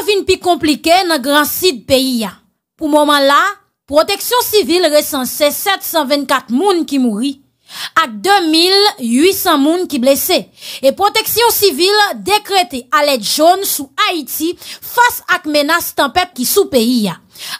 Avin pi komplike nan gran sid peyi ya. Po moman la, proteksyon sivil resanse 724 moun ki mouri ak 2800 moun ki blese. E proteksyon sivil dekrete alet joun sou Haiti fas ak menas tanpep ki sou peyi ya.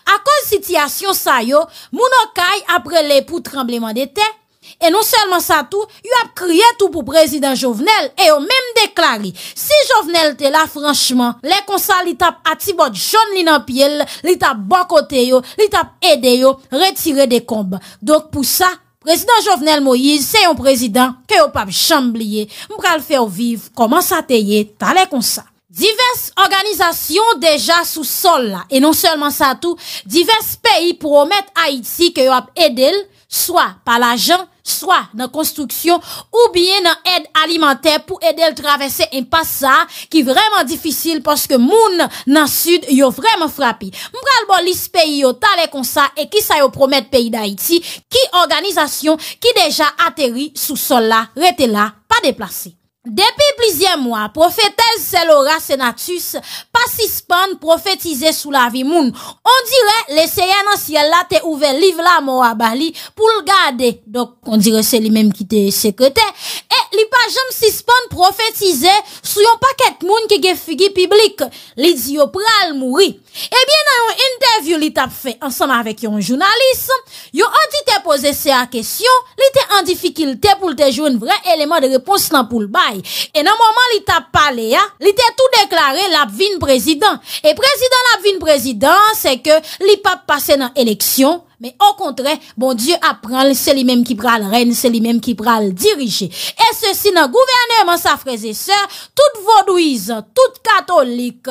Ak kon sityasyon sayo, moun okay apre le pou trembleman de tey. E non selman sa tou, yon ap kriye tou pou prezident Jovenel e yon menm deklari. Si Jovenel te la franchman, le konsa li tap atibot joun li nan pyele, li tap bakote yo, li tap ede yo, retire de komba. Dok pou sa, prezident Jovenel Moïse se yon prezident ke yon pap chambliye, mpral fè ou viv, koman sa teye, ta le konsa. Divers organizasyon deja sou sol la, e non selman sa tou, divers peyi pou omet Haiti ke yon ap ede l, soa pal ajan, Soi nan konstruksyon ou bien nan ed alimenter pou edel travesse en pasa ki vreman difisil paske moun nan sud bon yo vreman frapi. Mbralbo lis peyi yo tale konsa e ki sa yo promet peyi da iti ki organizasyon ki deja ateri sou sol la rete la pa deplase. Depi plizye mwa, profetez selora senatus pa sispon profetize sou la vi moun. On dire, le seyen ansye la te ouve liv la mou a Bali pou l gade. Dok, on dire, se li mem ki te sekrete. E, li pa jom sispon profetize sou yon paket moun ki ge fugi piblik. Li di yo pral mouri. E bien, nan yon interview li tap fe ansanma vek yon jounalist, E nan mwaman li tap pale ya, li te tou deklare lap vin prezident E prezident lap vin prezident se ke li pap pase nan eleksyon Men an kontre, bon Diyo apran, se li menm ki pral ren, se li menm ki pral dirije. E se si nan gouverneman sa freze se, tout vodouizan, tout katolik,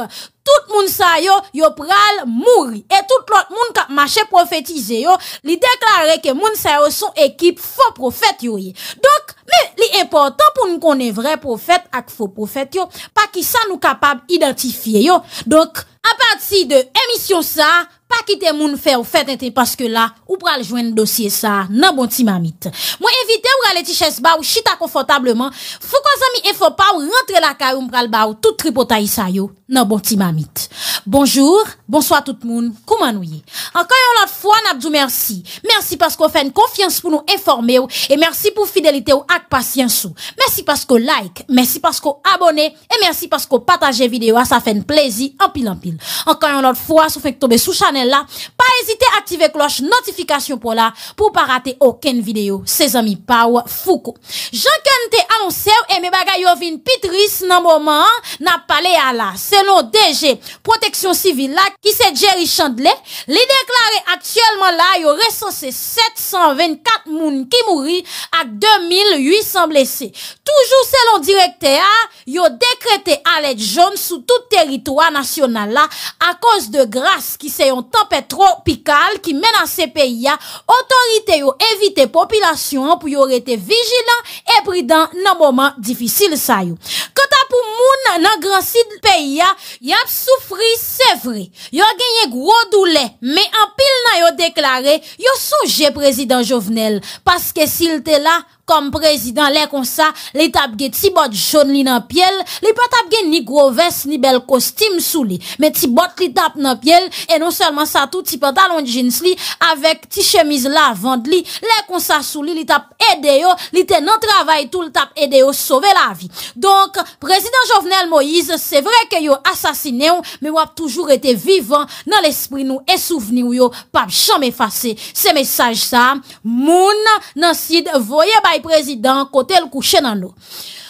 tout moun sayo, yo pral mouri. Et tout lout moun ka mache profetize yo, li deklare ke moun sayo son ekip fo profet yoye. Donk, men li importan pou nou konen vre profet ak fo profet yo, pa ki sa nou kapab identifiye yo. Donk, a pati de emisyon sa... pa kite moun fè ou fèt ente paske la ou pral jwen dosye sa nan bon ti mamit. Mwen evite ou ralè ti chèz ba ou chita konfotableman, fou kon zami enfo pa ou rentre la ka ou mpral ba ou tout tripotay sa yo nan bon ti mamit. Bonjour, bonsoi tout moun, koumanouye. Ankan yon lot fwa, nat djou mersi. Mersi paske ou fè n konfians pou nou informe ou e mersi pou fidelite ou ak pasyen sou. Mersi paske ou like, mersi paske ou abone e mersi paske ou pataje videyo a sa fè n plezi anpil anpil. Ankan yon lot fwa, sou fèk tobe sou chan La pa ezite aktive kloche notifikasyon pou la pou pa rate oken video se zami pa ou fuko Jankan te alonser e me bagay yo vin pitris nan mouman na pale a la Se nou DG Protection Civil la ki se Jerry Chandler Li deklare aktiyelman la yo resose 724 moun ki mouri ak 2800 blese Toujou selon direkte a, yo dekrete alet joun sou tout teritwa nasyonal la, a kos de gras ki se yon tempe tropikal ki mena se peyi a, otorite yo evite popilasyon pou yo rete vijilan e pridan nan moman difisil sa yo. Kota pou moun nan angransi peyi a, yap soufri se vre. Yo genye gro doule, me an pil nan yo deklare, yo souje prezident jovenel, paske sil te la, kom prezident, lè kon sa, lè tap gen ti bot joun li nan pyele, lè pa tap gen ni groves, ni bel kostim sou li, men ti bot li tap nan pyele, e non selman sa tout, ti pot alonjins li, avèk ti chemise lavande li, lè kon sa sou li, lè tap ede yo, lè te nan travay tout, lè tap ede yo, sove la vi. Donk, prezident Jovenel Moïse, se vre ke yo asasine yo, men wap toujou rete vivan, nan l'esprit nou e souveni yo, pap chan me fase se mesaj sa, moun nan sid voye bay Prezident Kotel Kouchenando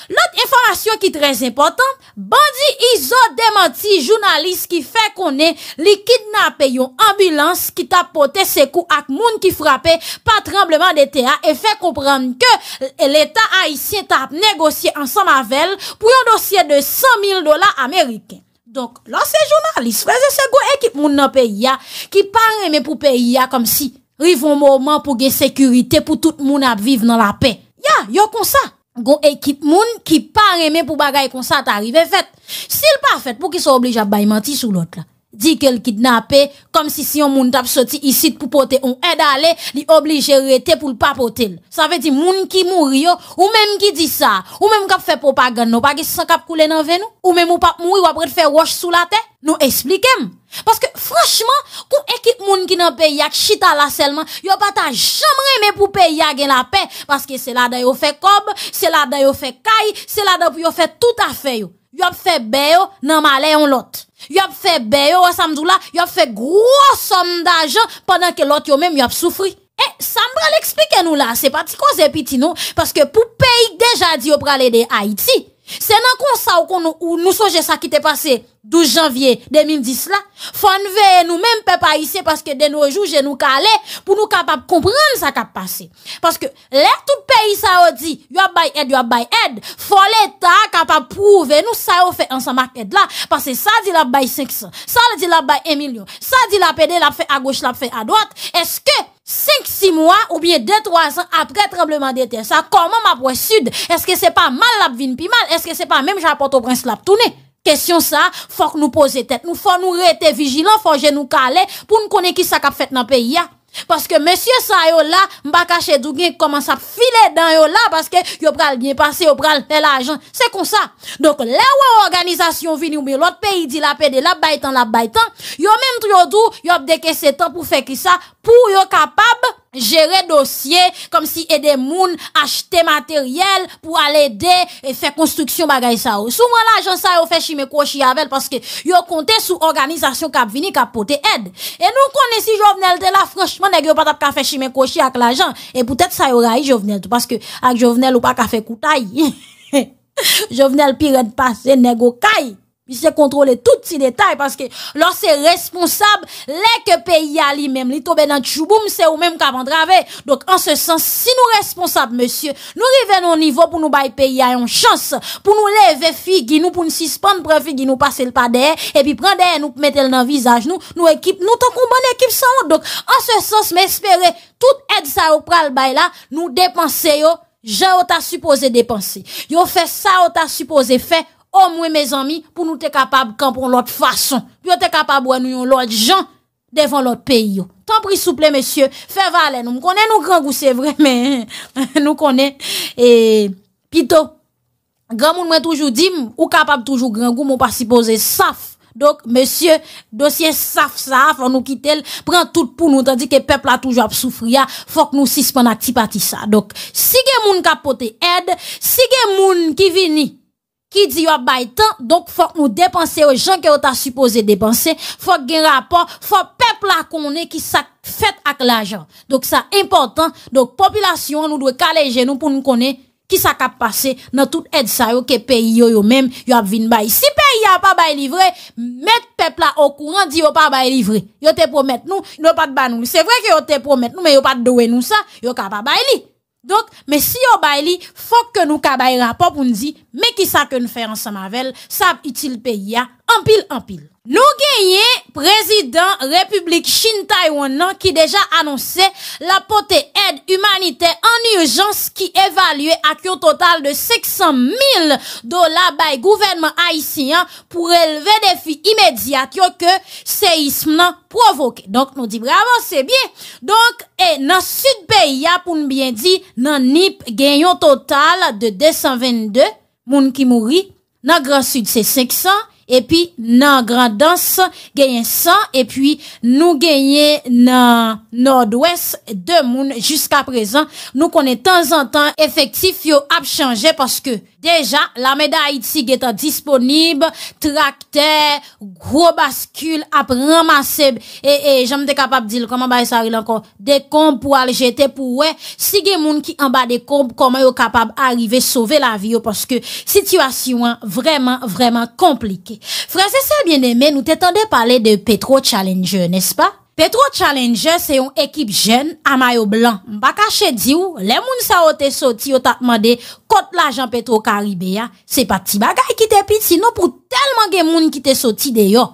Lote informasyon ki trez important Bandi izo demanti Jounalist ki fe konen Likid na peyon ambulans Ki tap pote se kou ak moun ki frape Pat trembleman de teha E fe kompran ke l etat haisyen Tap negosye ansan mavel Pou yon dosye de 100 000 dola Ameriken Lote se jounalist Preze se go ek moun nan peya Ki pareme pou peya Kom si Rivon mouman pou ge sekurite pou tout moun ap viv nan la pe. Ya, yo konsa. Gon ekip moun ki pa remen pou bagay konsa ta rive fet. Sil pa fet pou ki sou oblija baymanti sou lot la. dit qu'elle kidnappé, comme si si on moun tap sorti ici pour porter on aide aller, li obligé rester pour pas porter. Ça veut dire moun qui mouri ou même qui dit ça, ou même qui fait propagande, non pas qui s'en cap couler dans veine ou même ou pas mourir ou après faire roche sous la tête. Nous expliquons. Parce que franchement, quand équipe moun qui dans pays chita là seulement, yo pas ta jamais aimé pour pays a la paix parce que c'est là d'ailleurs fait cob, c'est là d'ailleurs fait caille, c'est là d'ailleurs fait tout à fait Yop fe beyo nan male yon lot Yop fe beyo wa samzou la Yop fe gros som da jan Pendan ke lot yon men yop soufri E, sambran l'explike nou la Se pati ko zepiti nou Paske pou peyik deja di yo prale de Haiti Senan kon sa ou kon nou souje sa ki te pase 12 janvye 2010 la, fon ve nou men pe pa isye paske den nou jouje nou ka ale pou nou kapap kompran sa kap pase. Paske lè tout peyi sa yo di, yo ap bay ed, yo ap bay ed, fon lè ta kapap pou ve nou sa yo fe ansa mak ed la, paske sa di la bay 500, sa di la bay 1 milyon, sa di la pede la fe a goche, la fe a doak, eske... 5-6 mwa ou bie 2-3 an apre trembleman dete sa, koman m apwe sud? Eske se pa mal lap vin pi mal? Eske se pa menm jan apote obren slap toune? Kesyon sa, fok nou pose tet. Nou fok nou rete vijilan, fok gen nou kale, pou nou kone ki sak ap fet nan peyi ya. Paske monsye sa yo la, mbakache dougen koman sa pfile dan yo la Paske yo pral mwen pase, yo pral el ajan, se kon sa Donk la wè ou organizasyon vini ou mwen lot peyi di la peyi de la baytan la baytan Yo menm triyo dou, yo deke setan pou fe ki sa pou yo kapab Jere dosye kom si ede moun achte materyel pou ale de fe konstruksyon bagay sa ou. Sou mwen la ajan sa yo fe chimekoshi yavel paske yo konte sou organizasyon kap vini kap pote ed. E nou kone si jovenel de la franchman negyo patap ka fe chimekoshi ak la jan. E poutet sa yo rayi jovenel to paske ak jovenel ou pa ka fe koutay. Jovenel pi ren pase negyo kayi. bi se kontrole tout ti detay, paske lò se responsab, lè ke peyi a li mèm, li tobe nan tchouboum, se ou mèm kavan drave. Dok, an se sens, si nou responsab, monsye, nou rive nou nivou, pou nou bay peyi a yon chans, pou nou leve fi, ki nou pou nou sispan, pre fi ki nou pase l pa deyè, e pi pren deyè nou, pou mette l nan vizaj nou, nou ekip, nou tok ou bon ekip sa ou, dok, an se sens, mè espere, tout ed sa ou pral bay la, nou depanse yo, je ou ta suppose depanse, yo fè sa ou ta suppose fè, Omwe me zami, pou nou te kapab kanpon lot fason. Pyo te kapab wè nou yon lot jan devan lot peyo. Tan pri souple, mesye, fe vale nou. Mkone nou grangou, se vremen, mkone. Pito, gran moun mwen toujou di, ou kapab toujou grangou, moun pa si pose saf. Dok, mesye, dosye saf saf, an nou kitel, pran tout pou nou, tandi ke pepla toujou ap soufria, fok nou sispan ak ti pati sa. Dok, si gen moun kapote ed, si gen moun ki vini, qui dit pas bay temps donc faut que nous dépenser aux gens que t'a supposé dépenser faut qu'il y ait un rapport faut que peuple la connait qui ça fait avec l'argent donc ça important donc population nous doit caler genoux pour nous connaître qui s'est passé dans toute aide ça yo que pays yo même yo a vinn bay si pays a pas bail livré mettre peuple au courant dit yo pas bay livré yo te promet nous yo pas de nous c'est vrai que yo te promet nous mais yo pas de nous ça yo pas bay Donk, me si yo bay li, fok ke nou kabay rapop un di, me ki sa ke nou fè ansan mavel, sab itil pe ya, anpil anpil. Nou genye prezident Republik Chine-Taiwan nan ki deja anonse la pote aide humanite en urjans ki evalue ak yo total de 600.000 dolar bay gouvernement Haitien pou releve defi imediat yo ke seisme nan provoke. Donk nou di bravo, se bie. Donk, e nan sud peyi ya pou nou bien di nan nip genyo total de 222 moun ki mouri nan gran sud se 600.000. epi nan Grand Danse genyen 100, epi nou genyen nan Nord-Ouest 2 moun, jiska prezan nou konen tan zan tan efektif yo ap chanje, paske Deja, la meda Haiti geta disponib, trakte, gro baskul, ap ramaseb, e, e, jam te kapab dil koman baye sa rile ankon, de kom pou al jete pou we, si gen moun ki anba de kom, koman yo kapab arrive, sove la vi yo, paske situasyon vreman, vreman komplike. Fransese bieneme, nou te tende pale de Petro Challenger, nespa? Petro Challenger se yon ekip jen a mayo blan. Mbakache di ou, le moun sa o te soti yo tatmande kote la jan Petro Karibé ya, se pa ti bagay ki te pit sino pou telman gen moun ki te soti de yo.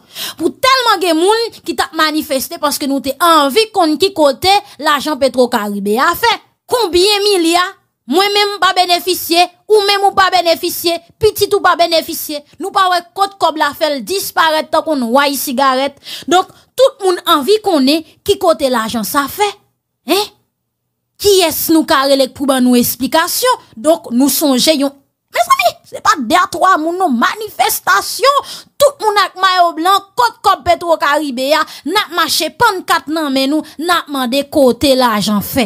Pou telman gen moun ki tatmanifeste paske nou te anvi kon ki kote la jan Petro Karibé ya. Fe, konbyen mil ya? Mwen menmou pa benefisye, ou menmou pa benefisye, pititou pa benefisye, nou pa wèk kote kob la fèl disparet takon wèi sigaret. Donk, tout moun anvi konè ki kote l'ajan sa fè. Ki es nou kare lek pou ban nou eksplikasyon, donk nou sonje yon. Mè sè mi, se pa dea 3 moun nou manifestasyon, tout moun ak mayo blan, kote kob petro karibè ya, nan man chè pan kat nan men nou, nan man de kote l'ajan fè.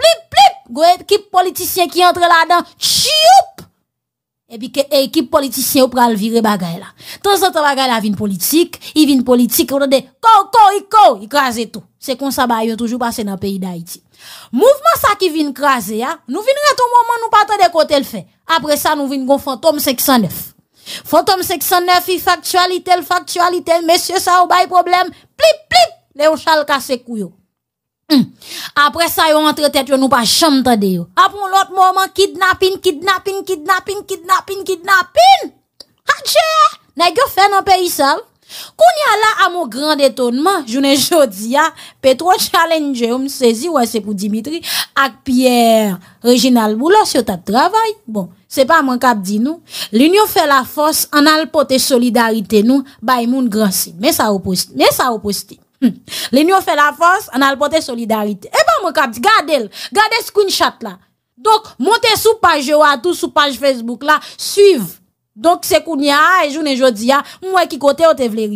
plip, plip, go équipe politicien qui entre là-dedans, chioup Et puis, équipe politicien, pour pral virer bagay là. Temps en temps, bagay là, vin politique, il vin politique, on a des, ko, ko, il crase tout. C'est comme ça, a toujours passé dans le pays d'Haïti. Mouvement ça qui vient craser, nous à au moment nous partons de côté le fait. Après ça, nous gon fantôme 509. Fantôme 509, il factualité, factualité, monsieur ça, au bail problème, plip, plip, Léon Charles casse couillot. Hmm. apre sa yo antre tet yo nou pa chante deyo. A pou lout mouman kidnapin, kidnapin, kidnapin, kidnapin, kidnapin! Hadje! Nè gyo fè nan peyi sal? Koun ya la a mou grand etonman, jounen jodi ya, petro challenger ou msezi wese pou Dimitri, ak Pierre Reginald Boulos yo ta travay. Bon, se pa mwen kap di nou, l'unyon fè la fòs an alpote solidarite nou, bay moun gransi, mè sa oposti, mè sa oposti. Hmm. Les L'union fait la force, on a porté solidarité. Eh ben, mon cap, gardez-le. Gardez screenshot là. Donc, montez sous page ou à tout sous page Facebook là, suivez. Donc, c'est qu'on y a, et journée dis pas moi qui côté On te vle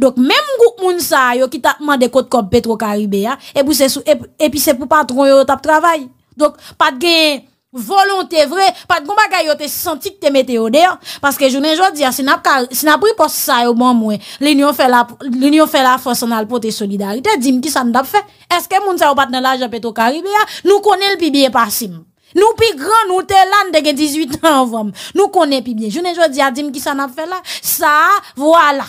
Donc, même groupe moun sa yo qui t'a demandé côte comme Petro et puis c'est pour patron yo t'a travail. Donc, pas de gain volonté vrai pas de combat yo te senti que te metté au dehors parce que journée jodi si n'a si n'a pris pour ça au bon moins l'union fait la l'union fait la force on a en porter solidarité dis qui ça n'a fait est-ce que moun ça pas dans l'argent Péto caribéa nous connaît le bien sim nous pi grand, nous te là de 18 ans. vam. nous connaît pi bien. dit, jodi a dim ça sa pas fait là ça voilà.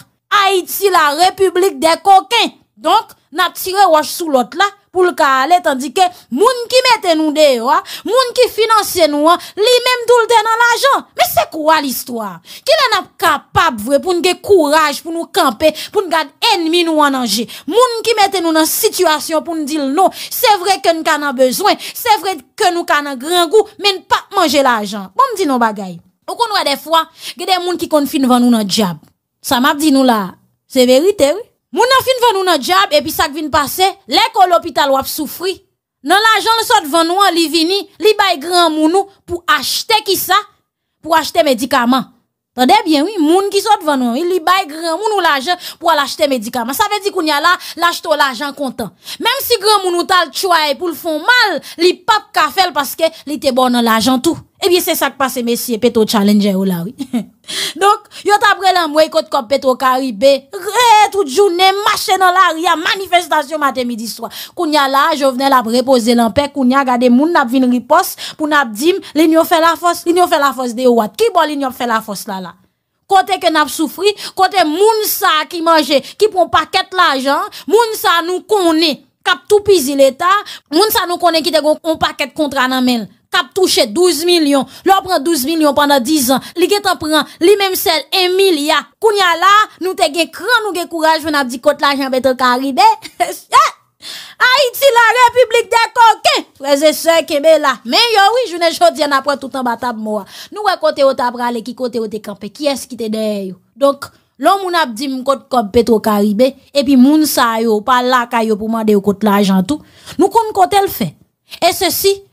Haïti, la des coquins donc donc tiré tire sous l'autre là la. pou l ka ale, tandi ke moun ki mette nou deyo, ah, moun ki finanse nou, ah, li menm doul denan l ajan. Me se kwa l istwa? Ki l enap kapap vwe pou n ge kouraj, pou nou kampe, pou n gad enmi nou ananje. Moun ki mette nou nan situasyon pou n dil nou, se vre ke n ka nan bezwen, se vre ke nou ka nan grangou, men pa manje l ajan. Bon m di nou bagay. Ou kon wade fwa, gede moun ki kon fin van nou nan diyab. Sa map di nou la, se verite wè. Mon fini vend nous un job et puis ça vient passer. L'école l'hôpital ou a souffri. Non l'argent le sort vend nous ils vini, li bay grand mounou pour acheter qui ça Pour acheter médicaments. Tendez bien oui, moun qui sort venus, nous, il li bay grand mounou l'argent pour acheter médicaments. Ça veut dire qu'on y a là l'acheter l'argent content. Même si grand mounou le choix pour le font mal, pas pap ka parce que il était bon dans l'argent tout. Eh bien c'est ça qui passe messieurs, Pétot challenger ou là oui. Donk, yot apre lan mwen kote kop petro karibè, re, tout jounen, machè nan la riyan, manifestasyon matè midi swa Kounya la, jo vnen la prepoze lan pek, kounya gade moun nap vin ripos pou nap dim, li nyon fè la fos, li nyon fè la fos de ouat, ki bon li nyon fè la fos la la Kote ke nap soufri, kote moun sa ki manje, ki pon paket la jan, moun sa nou kone, kap tou pizi leta, moun sa nou kone ki te gon kon paket kontra nan menl tap touche 12 milyon, lor pren 12 milyon pandan 10 an, li gen tan pren, li menm sel 1 milyon, kounya la, nou te gen kran, nou gen kouraj moun ap di kot la jen petro karibè, a iti la republik de kokè, prese se kebe la, men yo wè, jounen chot di an ap pren toutan batab moua, nou re kote yo tap rale, ki kote yo dekampè, ki eski te deyè yo, donk, lom moun ap di moun kot kot petro karibè, epi moun sa yo, pa la kaya yo pou mande yo kot la jen tout, nou kon kote l fe,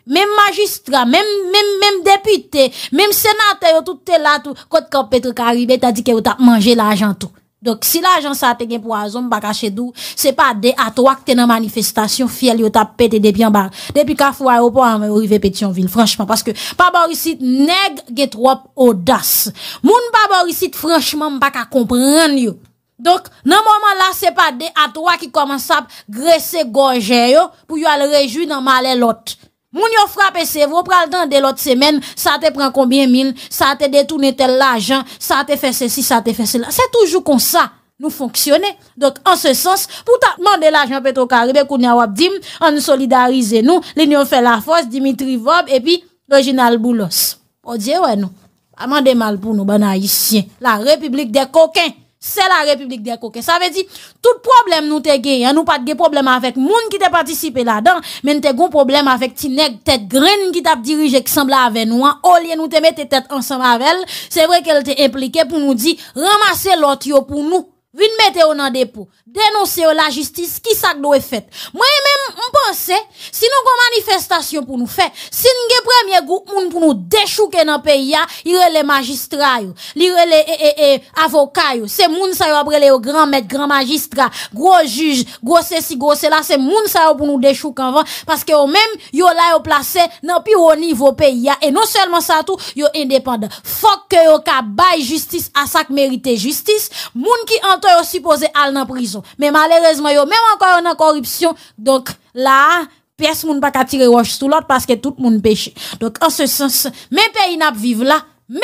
Mem magistra, mem depite, mem senate yo tout te la tout Kote kap petre karibè ta di ke yo tap manje la ajan tout Donk si la ajan sa te gen pou a zon baka chedou Se pa de atwa ki te nan manifestasyon fiel yo tap pete depyan bar Depi ka fwa yo pou ame orive peti yon vil Franchman paske pa borisit neg gen trop odas Moun pa borisit franchman baka kompran yo Donk nan mouman la se pa de atwa ki komansap gresse gorje yo Pou yo al reju nan male lote Moun yo frappe vous pral dans de l'autre semaine, ça te prend combien mille, ça te détourne tel l'argent, ça te fait ceci, ça te fait cela. C'est toujours comme ça nous fonctionner. Donc, en ce sens, pour demander l'argent Petro-Caribé, qu'on a dim, on solidarise nous, l'union fait la force, Dimitri Vob, et puis, l'original Boulos. On oh dit, ouais, nous. Amende mal pour nous, ben La République des coquins. Se la Republik Dekoke Sa ve di, tout problem nou te ge Nou pat ge problem avèk moun ki te patisipe la dan Men te gon problem avèk ti neg Tet gren ki tap dirije ki sembla avè nou O liye nou te met te tet ansan avèl Se vre ke l te implike pou nou di Ramase lot yo pou nou Vin mette yo nan depo. Denonse yo la justice ki sak do e fet. Mwen mèm mponse, si nou kon manifestasyon pou nou fe, si nge premye goup moun pou nou dechouke nan peyi ya, li re le magistra yo. Li re le e, e, e, avoka yo. Se moun sa yo apre le yo gran mette, gran magistra. Gro juj, gros se si gros se la, se moun sa yo pou nou dechouke anvan. Paske yo mèm, yo la yo place nan piro nivou peyi ya. E non selman sa tou, yo indepanda. Fok yo ka bay justice asak merite justice. Moun ki an auteur aussi supposé à en prison. Mais malheureusement, yo, même encore en corruption. Donc, là, pièce moun pas qu'à tirer roche sous l'autre parce que tout le monde péché. Donc, en ce sens, même pays n'a vivre là, mais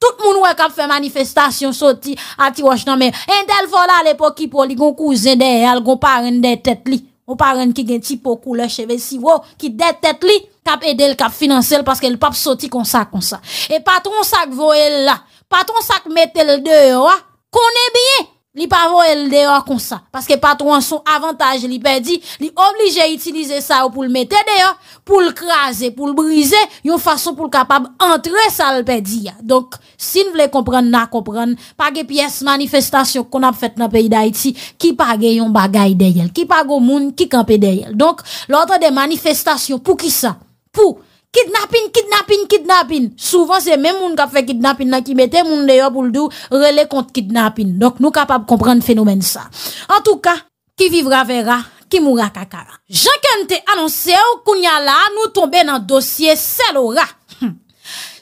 Tout moun wè kap fè manifestation soti ati wach nan men. En tel vola le l'époque ki po li gon cousin de el, gon paren de tet li. on paren ki gen ti po couleur cheve si wo, ki de tet li, kap edel, kap parce que le pap sorti comme ça comme ça et patron sak voilà la, patron sak metel de yo, ah, est bien Li pavou el dewa kon sa. Paske patrou an son avantaj li pe di, li oblige itilize sa ou pou l mette dewa, pou l kraze, pou l brize, yon fason pou l kapab entre sa l pe di ya. Donk, si n vle kompren, na kompren, page piyes manifestasyon kon ap fet nan peyi da iti, ki page yon bagay dey el, ki pago moun, ki kampe dey el. Donk, lotre de manifestasyon pou ki sa? Pou! Kidnapin, kidnapin, kidnapin Souvan se men moun ka fe kidnapin Na ki mette moun deyo pou l'dou Relè kont kidnapin Dok nou kapab kompren fenomen sa En touka, ki vivra vera, ki moura kakara Jankente anonse ou kounya la Nou tombe nan dosye selora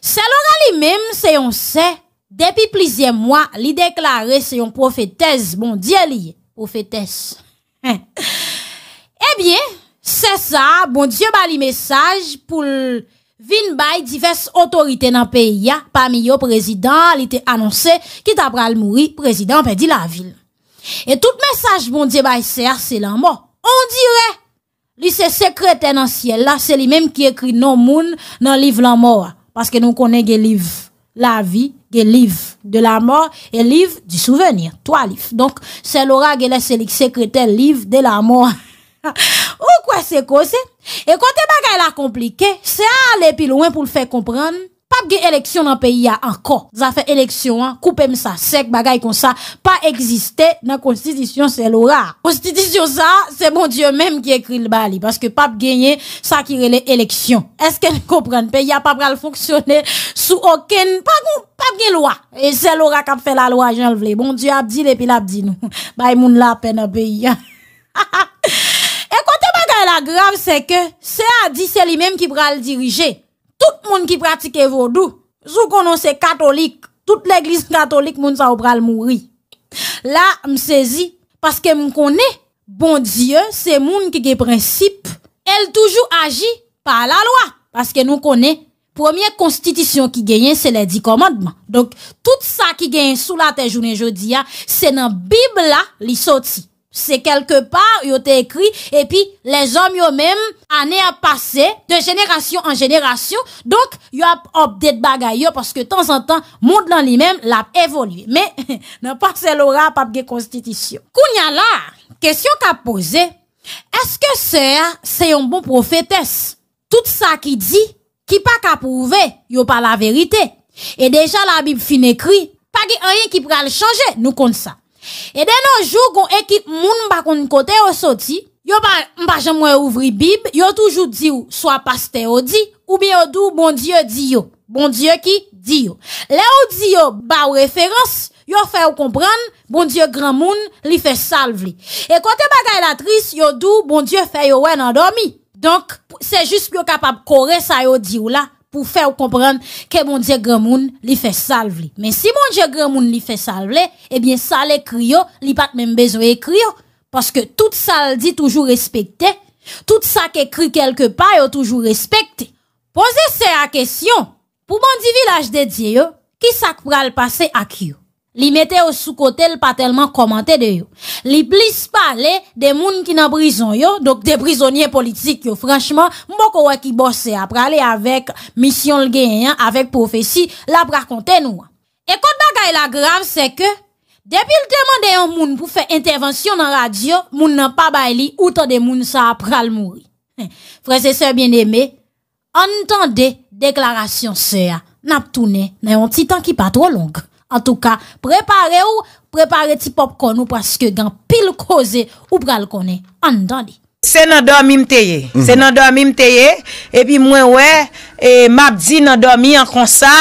Selora li mem se yon se Depi plizye mwa Li deklare se yon profetez Bon, diye li, profetez Ebyen eh Se sa, bon diye ba li mesaj pou vin bay divers otorite nan peyi ya, pa mi yo prezident li te anonsè, ki ta pral mouri, prezident pe di la vil. E tout mesaj bon diye bay se a, se lan mor. On dire, li se sekrete nan siel la, se li menm ki ekri nan moun nan liv lan mor. Paske nou konen ge liv la vi, ge liv de la mor, e liv di souvenir, toa liv. Donk, se lora ge leselik sekrete liv de la mor. Ou kwa se kose E kote bagay la komplike Se a le pilouen pou le fe kompran Pap gen eleksyon nan peyi ya anko Za fe eleksyon an, koupem sa Sek bagay kon sa, pa egziste Nan konstidisyon se lora Konstidisyon sa, se bon diyo menm ki ekri l bali Paske pap genye sa ki rele eleksyon Eske l kompran peyi ya pap gal foksyone Sou oken Pap gen lwa E se lora kap fe la lwa jen l vle Bon diyo abdi le pil abdi nou Bay moun la pen nan peyi ya E kote bagay la grav se ke, se a di se li menm ki pral dirije, tout moun ki pratike vodou, zou konon se katolik, tout l'eglise katolik moun sa ou pral mouri. Bon la m sezi, paske m konen, bon diyo, se moun ki ge prinsip, el toujou agi pa la loa, paske nou konen, promyen konstitisyon ki genyen se le di komadman. Donk, tout sa ki genyen sou la te jounen jodi ya, se nan bib la li soti. Se kelke pa yo te ekri E pi les om yo men Ane ap pase de generasyon an generasyon Donk yo ap obdet bagay yo Paske tan san tan Moun nan li men la ap evolvi Men nan pa se lora ap ap ge konstitisyon Koun ya la Kesyon ka pose Eske se a se yon bon profetes Tout sa ki di Ki pa ka pouve yo pa la verite E deja la bib fin ekri Pa ge anye ki pral chanje nou kon sa E den anjou kon ekit moun mba kon kote yo soti, yo mba jemwe ouvri bib, yo toujou di ou swa paste yo di ou bi yo dou bon diyo di yo, bon diyo ki di yo. Le yo di yo ba ou referans, yo fè ou kompran, bon diyo gran moun li fè salve li. E kote bagay la tris, yo dou bon diyo fè yo wè nan domi, donk se jist yo kapab kore sa yo diyo la. pou fè ou komprèm ke moun diè grè moun li fè sal vli. Men si moun diè grè moun li fè sal vli, ebyen eh sal e kriyo, li pat mèm bezwe e kriyo, paske tout sal di toujou respekte, tout sa ke kri kelke pa yo toujou respekte. Poze se a kesyon, pou moun di village de diè yo, ki sa kwa al pase a kriyo? Li mette au sous côté le pas tellement commenté de yo. Li pas parle Des moun qui nan prison yo, donc des prisonniers politiques yo. Franchement, moko wè qui bosse après aller avec mission le gagnant avec prophétie, pour raconter nous. Et quand bagay la grave, c'est que, depuis le demande yon moun pour faire intervention dans radio, moun n'a pas bay li, des de moun après le mourir. Hein. Frères et sœurs bien-aimés, entendez déclaration sœur, n'ap tourné, un petit temps qui pas trop longue. An tou ka, prepare ou, prepare ti pop kon ou, paske gen pil koze ou pral kon e, an dan li. Se nan dormi mteye, mhm. se nan dormi mteye, epi mwen we, map di nan dormi an kon sa,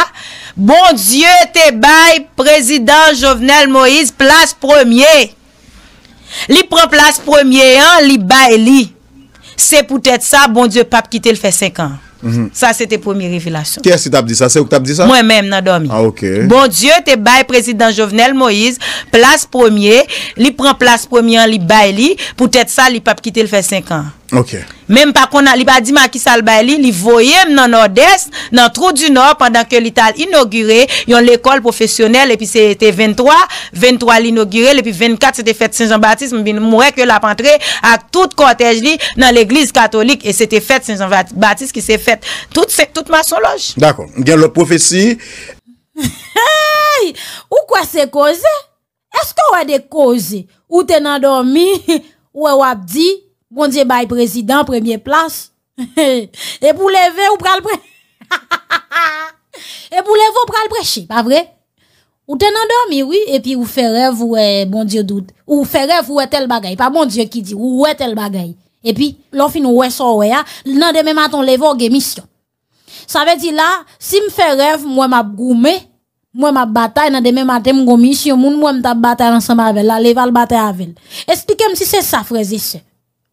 bon dieu te bay, prezident Jovenel Moïse, plas premier, li pran plas premier an, li bay li, se pou tèt sa, bon dieu pap ki te l fè 5 an. Mhm. Ça, c'était première révélation. Qui est-ce qui t'a dit ça? C'est où t'a dit ça? Moi-même, dans dormi. Ah, ok. Bon Dieu, t'es bail président Jovenel Moïse, place premier, il prend place premier, il bail, peut-être ça, il pas quitter le fait 5 ans. Même pas qu'on a, il pas dit li, li voyait dans nord-est, dans trou du nord pendant que l'Ital inauguré, yon l'école professionnelle et puis c'était 23, 23 l'inauguré et puis 24 c'était fête Saint-Jean-Baptiste, il mourait que l'a pantre, à tout cortège li dans l'église catholique et c'était fête Saint-Jean-Baptiste qui s'est faite toute toute maçon loge. D'accord. Gagne le prophétie. hey! Ou quoi c'est causé? Est-ce qu'on a des causes? Ou t'es endormi? Ou a dit Bon Dieu, bye président, première place. Et pour lever, ou le prêcher. Et pour lever, ou le prêcher, pas vrai? Ou t'en endormi, oui, et puis vous faites rêve, ou eh, bon Dieu doute. Ou fait rêve, ou est tel bagaille. Pas bon Dieu qui dit, ou est tel bagaille. Et puis, l'offre nous ouais, so ouais, nan demain matin, lever, ou mission. Ça veut dire là, si me fait rêve, moi m'a goumé, moi ma bataille nan demain matin mon mission, moun moi m'ta bataille ensemble avec la, lever le bataille avec. Expliquez-moi si c'est ça frère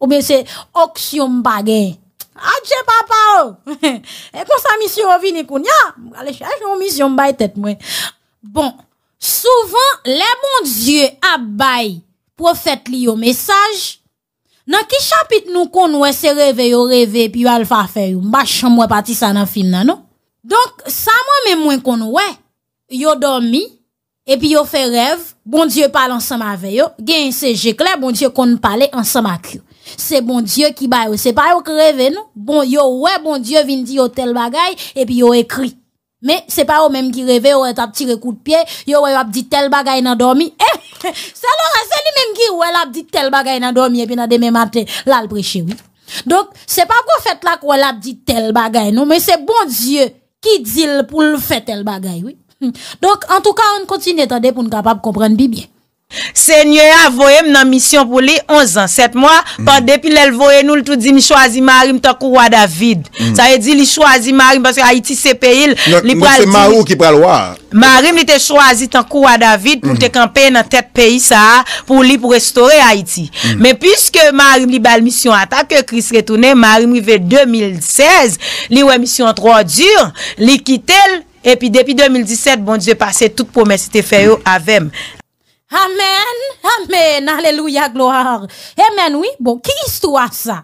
ou c'est auction bagay. Adje ah, papa ou. e quand sa mission ou vini kounya, allez ale chache ou mission bay tête moi. Bon, souvent, les bon Dieu bay prophète li yo message, nan ki chapitre nou kon wè se rêve yo rêve pi yo alfa bah, fe yo, mbachan mwen pati sa nan film nan non? Donc, sa mwen même mwen kon wè, yo dormi, et puis yo fait rêve, bon Dieu parle ensemble avec yo, gen se jekle, bon Dieu kon pale ensemble avec yo c'est bon Dieu qui baille. C'est pas eux qui rêvent, non? Bon, yo, ouais, bon Dieu vient dire tel bagaille, et puis yo écrit. Mais c'est pas eux même qui rêvent, ils t'a tiré coup de pied, yo ouais, dit tel bagaille dans dormi. Eh, c'est alors c'est lui même qui ouais, l'a dit tel bagaille dans dormi et puis dans demain matin, là le prêcher oui. Donc, c'est pas prophète là quoi l'a dit tel bagaille non, mais c'est bon Dieu qui dit pour le faire tel bagaille oui. Donc, en tout cas, on continue d'attendre pour nous capable de comprendre bien. Seigneur a voyé dans mission pour les 11 ans, 7 mois. Mm. Par depuis l'elle voyé nous tout dit, choisi Marie, m'ta roi David. Mm. Ça veut dire, a choisi Marie parce que Haïti c'est pays. C'est Marou qui prend roi. Marie, choisi tant roi David pour mm. te camper dans tête pays ça, pour lui, pour restaurer Haïti. Mm. Mais puisque Marie, li bal mission attaque, Christ retourné, Marie, en 2016, il ouais mission trop dur, il quitté, et puis depuis 2017, bon Dieu passé toute promesse, te fait avec. Amen, amen, alléluia, gloire. Amen, oui. Bon, qui histoire ça?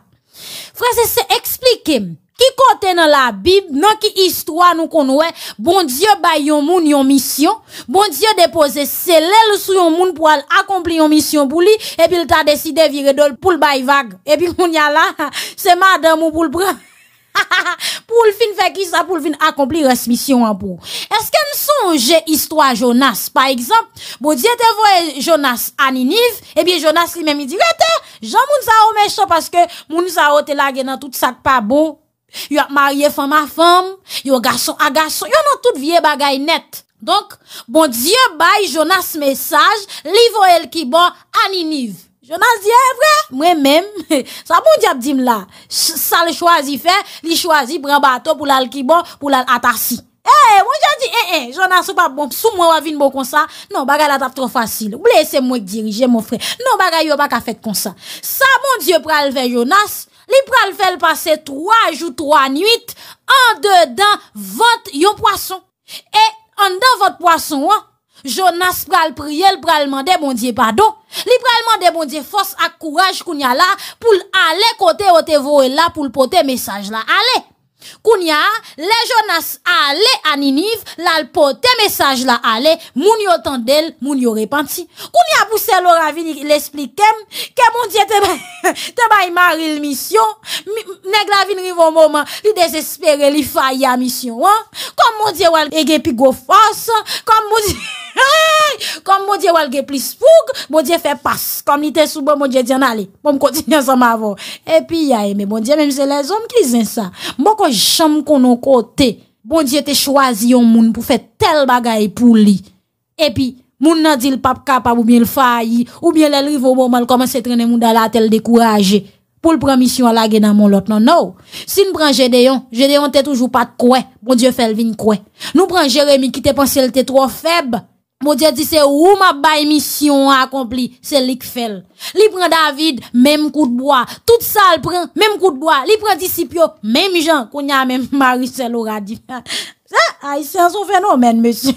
Frère, c'est expliquer. Qui kote dans la Bible, dans qui histoire nous connaît, bon Dieu bay yon moun yon mission, bon Dieu depose lèvres sur yon moun pour accomplir une yon pour lui, et puis il ta décidé virer pou vague. bay Et puis moun ya là. C'est madame ou boule le Ha ha ha, pou l fin fek isa pou l fin akompli resmisyon an pou. Eske n sonje istwa Jonas? Par ekzamp, bo diye te voe Jonas aniniv, ebi Jonas li men mi di, wetè, jan moun za o mechon paske moun za o te lage nan tout sak pa bo. Yo a marye fama fama, yo a gason a gason, yo nan tout vie bagay net. Donk, bon diye bay Jonas mesaj, li voe el ki bo aniniv. Jonas di, eh vre, mwen men, sa moun di ap di m la, sa le chwazi fe, li chwazi pre bato pou lal kibon, pou lal atasi. Eh, moun di ap di, eh, eh, Jonas, sou pa bon, sou mwen wavine bon konsa, nou bagay la tap tro fasil, blese mwen dirije, moun fre, nou bagay yo baka fet konsa. Sa moun di ap pral fe Jonas, li pral fe l pase 3 jou, 3 nuit, an de dan vant yon poason, eh, an dan vant poason wan. Jonas pral prier, pral demander mon Dieu pardon. le pral demander bon Dieu force et courage a là pour aller côté où te là pour porter message là. Allez. a les Jonas aller à Ninive, là porter message là allez, moun yo tandel, moun yo repenti. a pour celle il explique l'expliquer que mon Dieu mari il mission, nèg la vin rive moment, li désespéré, li failli à mission, hein? Comme mon Dieu, wal e gen pi go force, comme mon Dieu comme mon Dieu, wal gen plus foug, mon Dieu fait passe, comme il était sous bon, mon Dieu dit en Bon, continuez ensemble avant. Et puis, a mais mon Dieu, même c'est les hommes qui disent ça. Bon, ko jam konon côté, bon Dieu te choisi un moun pour faire tel bagaille pour lui. Et puis, moun nan dit le pape capable ou bien le failli ou bien elle rive au moment elle commence à traîner moun dans la tête découragé pour le prendre mission à la dans mon lot non non si nous prenons Gédéon Gédéon t'es toujours pas de quoi Mon Dieu fait le vin quoi nous prenons Jérémy qui te pensé était trop faible mon Dieu dit c'est où ma bail mission accomplie, c'est lui qui fait. prend David, même coup de bois. Tout ça il prend, même coup de bois. Il prend Discipio, même gens, qu'on a même Marie, Hein? Ah, haïtien un phénomène, monsieur.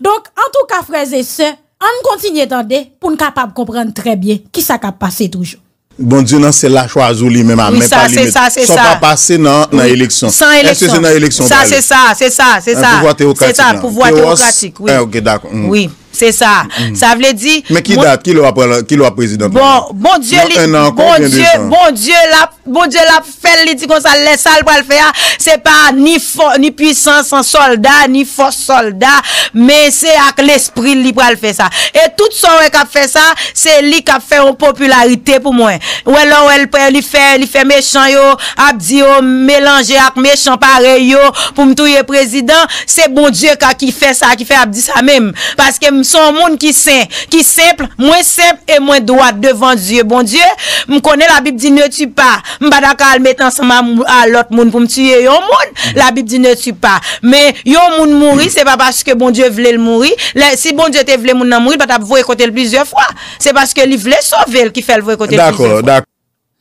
Donc, en tout cas, frères et sœurs, on continue d'attendre pour nous capable comprendre très bien qui ça passé toujours. Bon Dieu, non, c'est la choisie lui-même. Oui, ça, c'est ça, c'est ça. pas passer dans l'élection. Sans élection. Est-ce que c'est dans l'élection? Ça, c'est ça, c'est ça, c'est ça. pouvoir théocratique. C'est ça, pouvoir théocratique, oui. Ah, d'accord. Mm. Oui. se sa, sa vle di me ki dat, ki lwa prezident bon, bon dje non, bon dje bon la bon dje la fel li di kon sa lè sal pou al fè ya, se pa ni ni pwisan san soldat, ni fos soldat, men se ak l'esprit li pou al fè sa, e tout son wè kap fè sa, se li kap fè ou popularite pou mwen, wè lò wè lè pou al li fè, li fè mechan yo ap di yo, melange ak mechan pare yo, pou mtouye prezident se bon dje ka ki fè sa ki fè ap di sa mèm, paske m Son moun ki semp, ki semp, moun semp e moun doat devan Diyo. Bon Diyo, m kone la Bib di ne tu pa. M ba da kal met ansama alot moun pou m tuye yon moun. La Bib di ne tu pa. Men yon moun mouri, se pa baske bon Diyo vle l mouri. Si bon Diyo te vle moun nan mouri, ba ta vwe kote l pizye fwa. Se baske li vle sovel ki fe l vwe kote l pizye fwa. Dako, dako.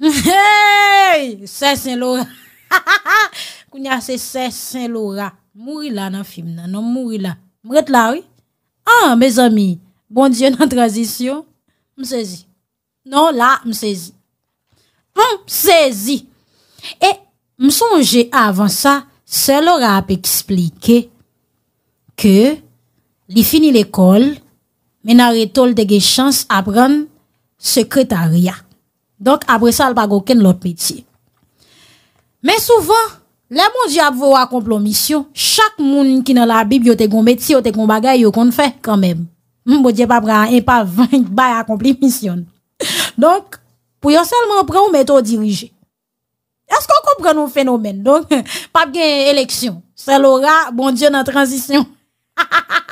Hey, Saint-Saint-Laurent. Ha ha ha. Kounya se Saint-Saint-Laurent. Mouri la nan film nan, nan mouri la. M wet la ouy? Ah, bon me zami, bon diyon nan tradisyon, msezi. Non la, msezi. Msezi. E msonje avan sa, se lora ap eksplike ke li fini lekol menare tol dege chans ap ran sekretarya. Donk apresa al bagoken lot metye. Men souvan... Le mon Dieu a voulu accomplir mission. Chaque monde qui dans la Bible, il a eu un métier, il a un il a fait quand même. Mon Dieu, pas un pas 20, il mission. Donc, pour yon seulement prendre un méthode diriger. Est-ce qu'on comprend nos phénomènes? Donc, pas de élection. C'est l'aura, bon Dieu, dans la transition.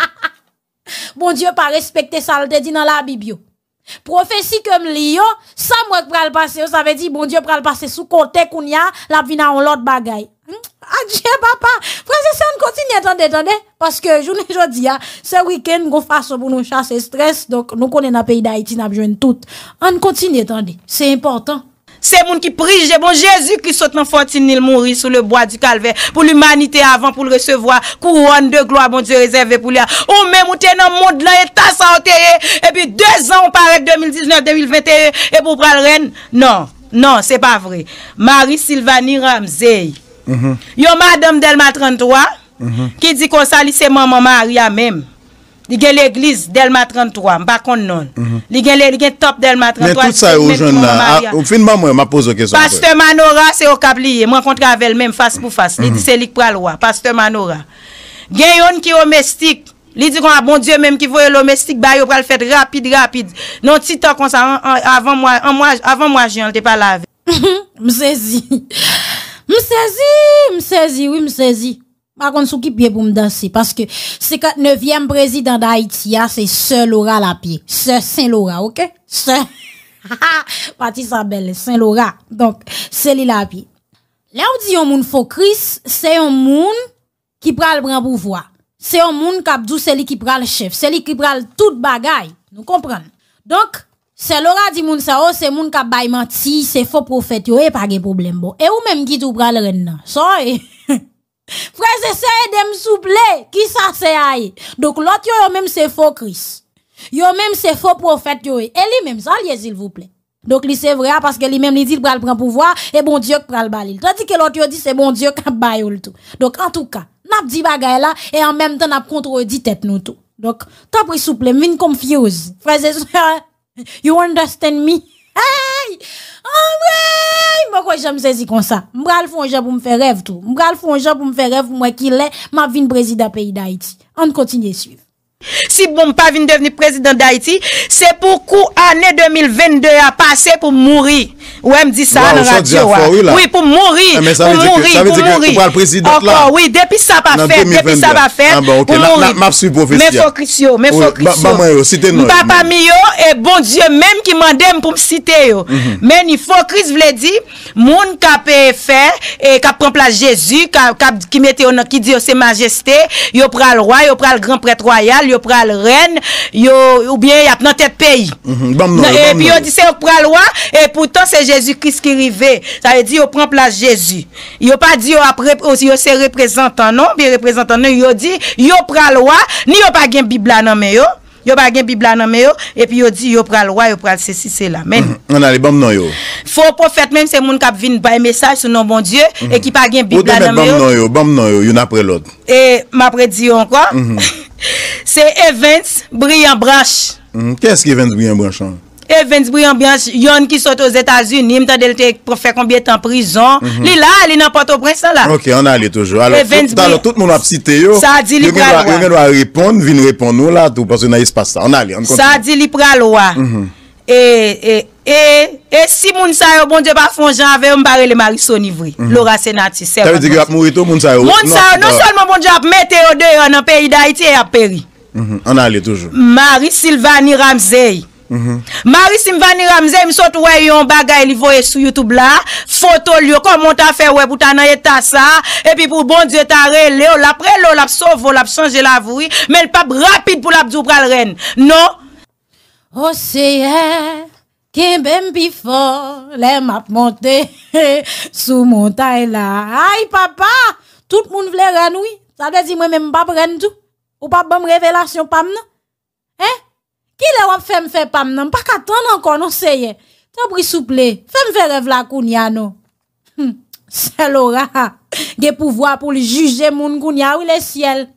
bon Dieu, pas respecter ça, le dit dans la Bible. Prophétie comme l'IO, ça moi qui le passer, ça veut dire bon Dieu le passer sous côté qu'on y a, la vina en l'autre bagaille. Hmm? Adje papa, prese se an kontine etande etande Paske jounen jodi ya, se wiken goun fason pou nou chase stres Donk nou konen na peyi da iti nabjwen tout An kontine etande, se important Se moun ki prije, bon Jezu ki sot nan fontine Il mouri sou le boi du kalve, pou l'umanite avan pou l'resevoa Kou rwane de gloa bon di rezeve pou li a Ou men mouten nan moun dlan etan sa oteye E pi de zan ou parek 2019-2021 E pou pral ren, non, nan, nan se pa vre Mari Silvani Ramzei Mm-hmm. Yo madame Delma 33 Ki di konsali se maman Maria mem Li gen l'eglise Delma 33 Mpa kon non Li gen top Delma 33 Mwen tout sa yo jen la O finman mwen ma pose kesan mm-hmm. Pasteur Manora se yo kabliye Mwen kontravel mem fass pou fass Li di selik pralwa Pasteur Manora Gen yon ki omestik Li di kon a bon diyo mem ki voye l'omestik Bayo pral fèt rapide rapide Non ti tok konsa Avant mwa jen lte pa lave Msezi Msezi M'saisi, m'saisi, oui, m'saisi. Par contre, sous qui pied pour me danser? Parce que c'est 59e président d'Haïti, ah, c'est ce Laura la pied. Saint-Laura, ok? Sœur. Ha, sa belle, Saint-Laura. Donc, c'est lui la pied. Là, on dit on moun faut Chris, c'est un moun qui le grand pouvoir. C'est un moun qui a c'est lui qui le chef. C'est lui qui pral tout bagaille. Nous comprenons. Donc, c'est l'aura dit moun ça oh, c'est moun qui bay menti, c'est faux prophète, yo, et eh, pas de problème, bon. Et ou même qui tout pral ren, nan? Soy! Frère, c'est ça, et d'em souple, qui ça c'est aïe? Donc, l'autre, yo, yo même c'est faux Christ. Yo même c'est faux prophète, yo, eh. et lui même, ça s'il vous plaît. Donc, lui c'est vrai, parce que lui même il dit pral prend pouvoir, et bon Dieu le balil. Tandis que l'autre, dit c'est bon Dieu qui a ou tout. Donc, en tout cas, n'a dit bagay là, et en même temps, n'a contredit tête nous tout. Donc, tant vous souple, min confuse. Frère, You understand me? Hey! Oh my! Mwen kwa jèm sezi kon sa. Mwen kal foun jèm pou mwen fè rev tou. Mwen kal foun jèm pou mwen fè rev mwen ki lè mwen vin Brezi da peyi da iti. An kontinye suiv. Si bon pas vin président président d'Haïti, c'est pour kou 2022 a passé pour mourir Ou pour sa Oui, pour mourir mourir, pour ah, bah, mourir. Encore, oh, oui, bah, bah, et bon Dieu même qui mandem pou citer yo. faut mhm. ni fokris vle di, mon gens qui fè, fait pran qui prend à Jésus qui nan ki di c'est Majesté, yo pral roi, yo le grand prêtre royal, yo pral reine yo ou bien y a nan tête pays mhm, et puis yo dit c'est la loi et pourtant c'est Jésus-Christ qui rivé ça veut dire yo prend place Jésus yo pas dit après aussi oh, c'est représentant non bien représentant non yo dit yo pral ni yo pas gen bible non mais yo Bible non mais yo et puis yo dit yo pral roi yo pral ceci cela men mhm. on a les bombes non yo faux prophète même c'est moun kap vin ba message sur nom bon dieu mhm. et qui pas gen Bible on yo bombes non yo non yo yon après l'autre et ma di encore c'est Evans Brian Branch. Hmm, qu'est-ce qu'Evans Brian Branch hein? Evans Brian Branch, yon qui saute aux États-Unis, m'ta pour faire combien de temps en prison. Mm -hmm. Li là, li nan au prince là. OK, on a allé toujours. Alors, tout, le monde a cité yo. a dit li pral. va doit répondre, vin répondre nous là tout parce que dans espace ça. On a on continue. Ça dit li pral. Mm -hmm. E, e, e, e, si moun sa yo bon diyo pa fonjan ave, mbarele mari sonivri. Mhm. Lora senati. Tèri diyo ap mou ito moun sa yo? Moun non, sa yo, non solman moun diyo ap meteo deyo nan peyi da iti e ap peri. An mhm, ale toujou. Mari Silvani Ramzei. Mhm. Mari Silvani Ramzei misot wey yon bagay li voye sou YouTube la. Foto liyo, komon ta fe wey pou tanayet ta sa. E pi pou bon diyo ta rele, lapre lola ap sovo, lola ap sonje la vwi. Men pap rapide pou lola ap zoupal ren. Non! Oseye, kem bèm pi fò, lèm ap monte sou montay la. Ay papa, tout moun vle ranoui, sa dezi mwen mèm bab ren tou, ou bab bèm revelasyon pam nan? Eh, ki lè wap fèm fèm pam nan, pa katan ankon oseye, te wap risouple, fèm fèm revla koun ya nou. Se lora, ge pou vwa pou li juje moun koun ya ou le siel,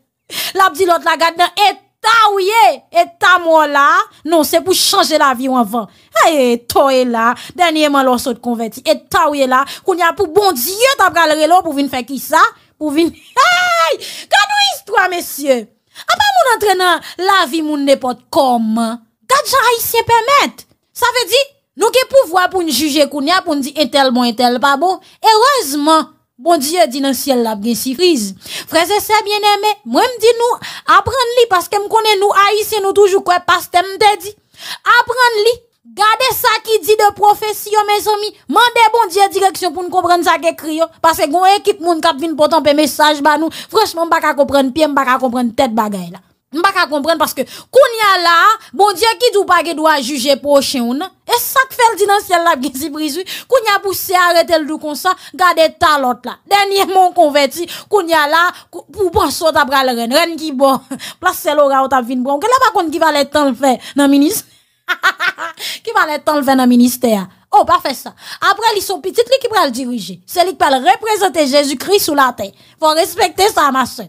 la bi lot la gade nan et. Ta ouye, et ta mou la, nou se pou chanje la vi ou avan. Hey, to e la, denye man lor sot konveti. Et ta ouye la, koun ya pou bon diye ta pral relo pou vin fe ki sa. Pou vin, hey, ka nou istwa, mesye. A pa moun antrena la vi moun nepot kom. Ka djan ay siye pemet. Sa ve di, nou ke pou vwa pou njuje koun ya pou nji entel bon entel, pa bo. E rozman. Bon Dieu dit dans le ciel là bien surprise. Frères et sœurs bien-aimés, moi me dis nous apprendre lui parce que me connais nous haïtiens nous toujours quoi pasteur me dit. Apprendre lui. Gardez ça qui dit de profession, mes amis. Mandez bon Dieu direction pour nous comprendre ça écrit. Parce que une équipe moun kap vin pour un message bah nous. Franchement, m'pa pas comprendre pied, m'pa pas comprendre tête bagay là. M'pa pas comprendre parce que, qu'on y a là, bon Dieu qui dou pas doit juger prochain ou non. Et ça le le le là, la gen si brisu, kounya le arete comme ça kon sa, gade talot là, Denye converti, konverti, kounya la, pou bon sot ap ral ren, ren ki bon. place l'ora ora ou Bon, vin bon. ke la pa kont les faire dans le ministre. Qui va va dans le nan ministère? Oh, pas fait ça. Après, ils sont petites, qui va le diriger. C'est lui qui va le représenter Jésus-Christ sous la terre. Faut respecter ça, ma soeur.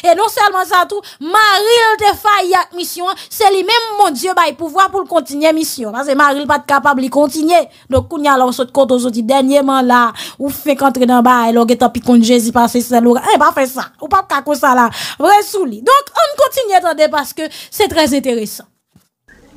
E nou selman sa tou, maril te fayak misyon, se li men mon dieu bay pou vwa pou l kontinye misyon. Se maril pat kapab li kontinye, nou kou nyalon sot kont ozodi denyeman la, ou fek antre nan ba, e log etan pi konjezi pan se selouran, e pa fe sa, ou pat kako sa la, vre souli. Donk, an kontinye tante, paske, se trez enteresan.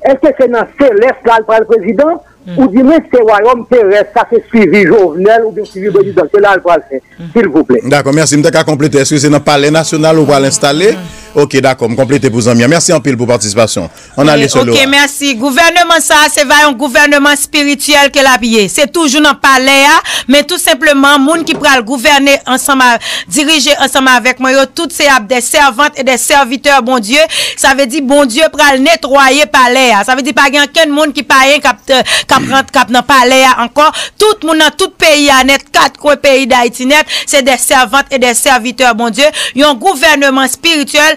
Eske se nan se lest lal pral prezident? Mm. Ou di men se woy om te res ka se suivi jovnel Ou de suivi bedi doke lal wale se Sil vouple Dako mi asim de ka komplete Eskou se nan pale nasyonal wale instale mm. Ok, d'accord, je complète pour Zamia. Merci en pile pour participation. On oui, a eh, Ok, merci. Gouvernement ça, c'est un gouvernement spirituel que la C'est toujours dans palais, hein. mais tout simplement, monde qui pral gouverner ensemble, diriger ensemble avec moi, toutes ces des servantes et des serviteurs, bon Dieu. Ça veut dire, bon Dieu pral nettoyer palais. Hein. Ça veut dire, pas a de monde qui paye cap, cap, cap dans palais hein, encore. Tout le monde dans tout pays à quatre pays d'Haïti net, c'est des servantes et des serviteurs, bon Dieu. y a un gouvernement spirituel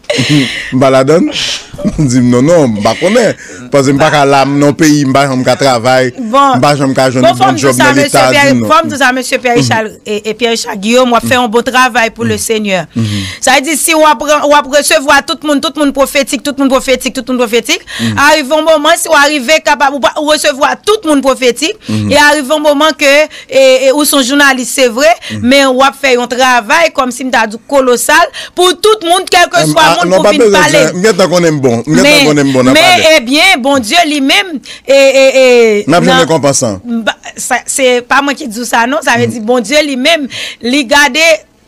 baladon dit non non pas connaît parce que pas qu'à l'âme non pays pas j'aime à travail bah j'aime qu'à jeune bon job de l'état forme tout ça monsieur Pierre mm-hmm. Richard et Pierre Richard Guillaume on fait un bon travail pour le mm-hmm. Seigneur mm-hmm. ça veut dire si on apprend recevoir tout le monde tout le monde prophétique tout le monde prophétique tout le monde prophétique arrive un moment si on arrive capable de recevoir tout le monde prophétique et arrive un moment que où son journaliste c'est vrai mais on fait un travail comme si on a du colossal pour tout le monde quel que soit parole non, pour venir parler. Mais pas besoin, bon. Mais, mais, bon, mais, bon, mais eh bien, bon Dieu lui-même et et et. Mais je ne bah, ça. C'est pas moi qui dis ça non, ça veut mm. dire bon Dieu lui-même, lui garder.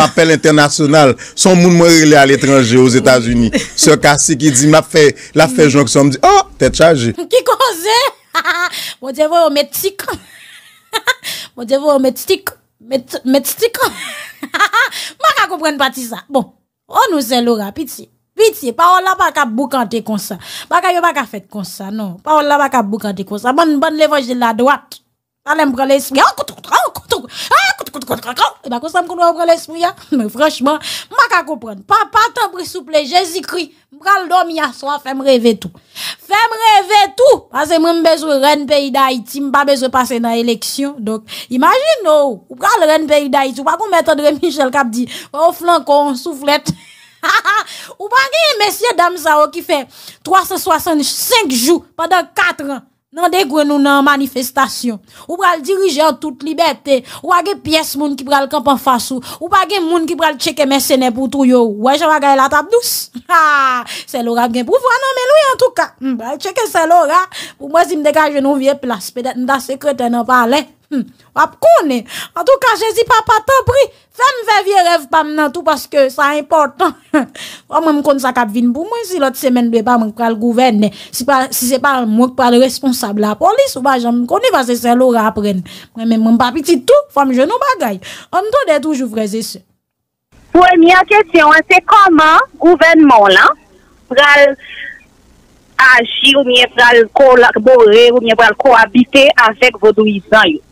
appel international. Son moun mwen rele à l'étranger aux états unis Ce kasi qui dit ma fait, la fe me dit oh, t'es chargé Qui koze? moi je yo au stik. Mwen devo yo met stik. Met Moi je ka pas pas ça Bon, on nous est l'aura pitié Pitié, parole l'a pas qu'à boucanter comme ça. Pas qu'à pas qu'à faire comme ça, non. Parole l'a pas qu'à boucanter comme ça. Bonne bonne l'évangile la droite. Mais franchement, je ne comprends Papa, s'il vous Jésus-Christ, je dormir à soir, fais rêver tout. fais pas rêver tout. Parce que moi, je besoin de pays d'Haïti, je pas besoin passer dans l'élection. Donc, imagine, oh, ou prends le pays d'Haïti, ou pas qu'on mette André Michel qui dit, au oh, flanc, soufflette. ou pas qu'il y monsieur messieurs, oh, qui fait 365 jours pendant 4 ans. Nan dekwen nou nan manifestasyon, ou pral dirije an tout libetè, ou agè piès moun ki pral kampan fassou, ou bagè moun ki pral cheke mè sènen pou tou yo, wè javagè la tabdous. Ha! Se lora gen pou fwa nan menou yon tout ka, mbè hmm, cheke se lora, pou mwè zimdega jenon vie plas, pè det nda sekretè nan palè. Hmm, wap konè, an tou ka jè zi pa patan pri, fè m vè vye rev pa m nan tou paske sa importan Wè m konè sa kap vin pou mwen si lot semen bepa m pral gouvenne Si se pa m wak pral responsable la polis, wè m konè va se se lor apren Wè m m papiti tou, fè m jenou bagay, an tou de tou jouvreze se Pwenye kètyon, se koman gouvenman la pral agi, wè m pral kolabore, wè m pral koabite avèk vodou izan yon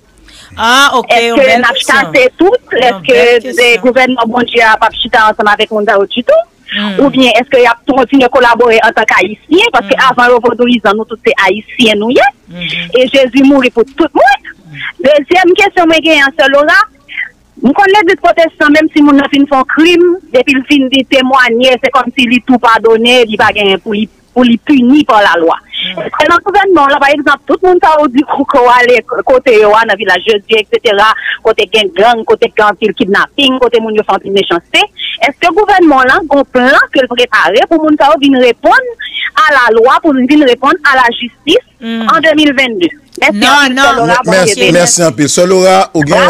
Ah, est-ce que nous avons chassé tout? Est-ce que le gouvernement mondial a pas chuter ensemble avec mon ou hmm. Ou bien est-ce qu'il a continué à collaborer en tant qu'haïtien? Parce qu'avant, hmm. nous avons nous tous haïtiens, nous hein? hmm. Et Jésus mourit pour tout le monde. Mm. Deuxième question, je vais là je connais des protestants, même si mon fin font crime, depuis le fin de témoigner, c'est comme s'il est tout pardonné, il pas gagné pour lui punir par la loi. Nan gouvernement la, par exemple, tout moun sa ou di kou kou ale kote yo an, nan vilaj yo di, etc. Kote gen gang, kote kantil kidnapping, kote moun yo fanti mechansè. Eske gouvernement la, un plan ke l prepare pou moun sa ou vin repon a la loi, pou vin répondre a la justice mm. en 2022. Non, non. Merci, merci un peu. Solora, ou bien.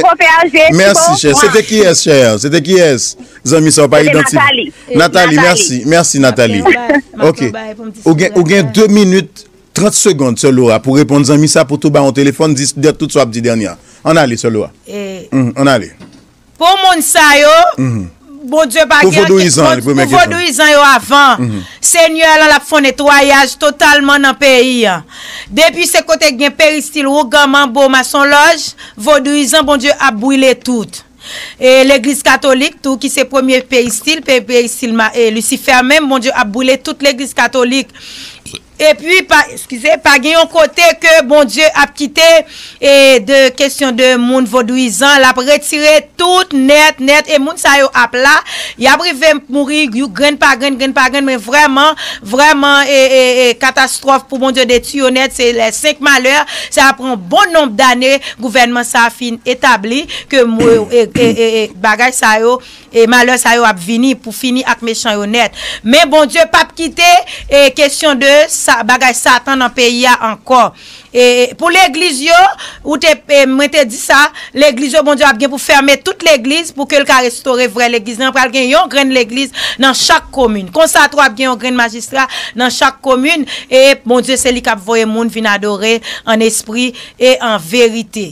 Merci, cher. C'était qui est, cher? C'était qui est? Zami, ça pas identifié. Nathalie. Nathalie, merci. Merci, Nathalie. Ok. Ou bien deux minutes, 30 secondes, Solora, pour répondre, Zami, ça pour tout bas au téléphone, dites tout soit dit dernière. On allait, Solora. Hum, on allait. Pour mon ça, bon Dieu pas Pour avant. Seigneur la font nettoyage totalement dans le pays. Depuis ce côté gen péristil ou gaman beau maçon loge, ans, bon Dieu a brûlé tout. Et l'église catholique, tout qui c'est premier pays style, et Lucifer même, bon Dieu, a brûlé toute l'église catholique. Et puis, excusez, pa gen yon kote ke, bon dieu, ap kite de kestyon de moun vodouizan, la pre tire tout net, net, et moun sayo ap la, y aprive mouri, gen, pa gen, gen, pa gen, men vreman, vreman, et katastrofe pou bon dieu de tiyo net, se le 5 malheur, se ap ren bon nombe dane, gouvenman sa fin etabli, ke moun bagaj sayo. E malè bon sa yo ap vini pou fini ak me chan yon net. Men bon diyo, pap kite, e kèsyon de bagaj satan nan peyi ya ankon. E pou l'eglis yo, ou te eh, mwen te di sa, l'eglis yo, bon diyo, ap gen pou ferme tout l'eglis, pou ke l'ka restore vre l'eglis nan, pral gen yon gren l'eglis nan chak komün. Konsatro ap gen yon gren magistra nan chak komün, e bon diyo, se li kap voye moun vin adore en esprit e an verite.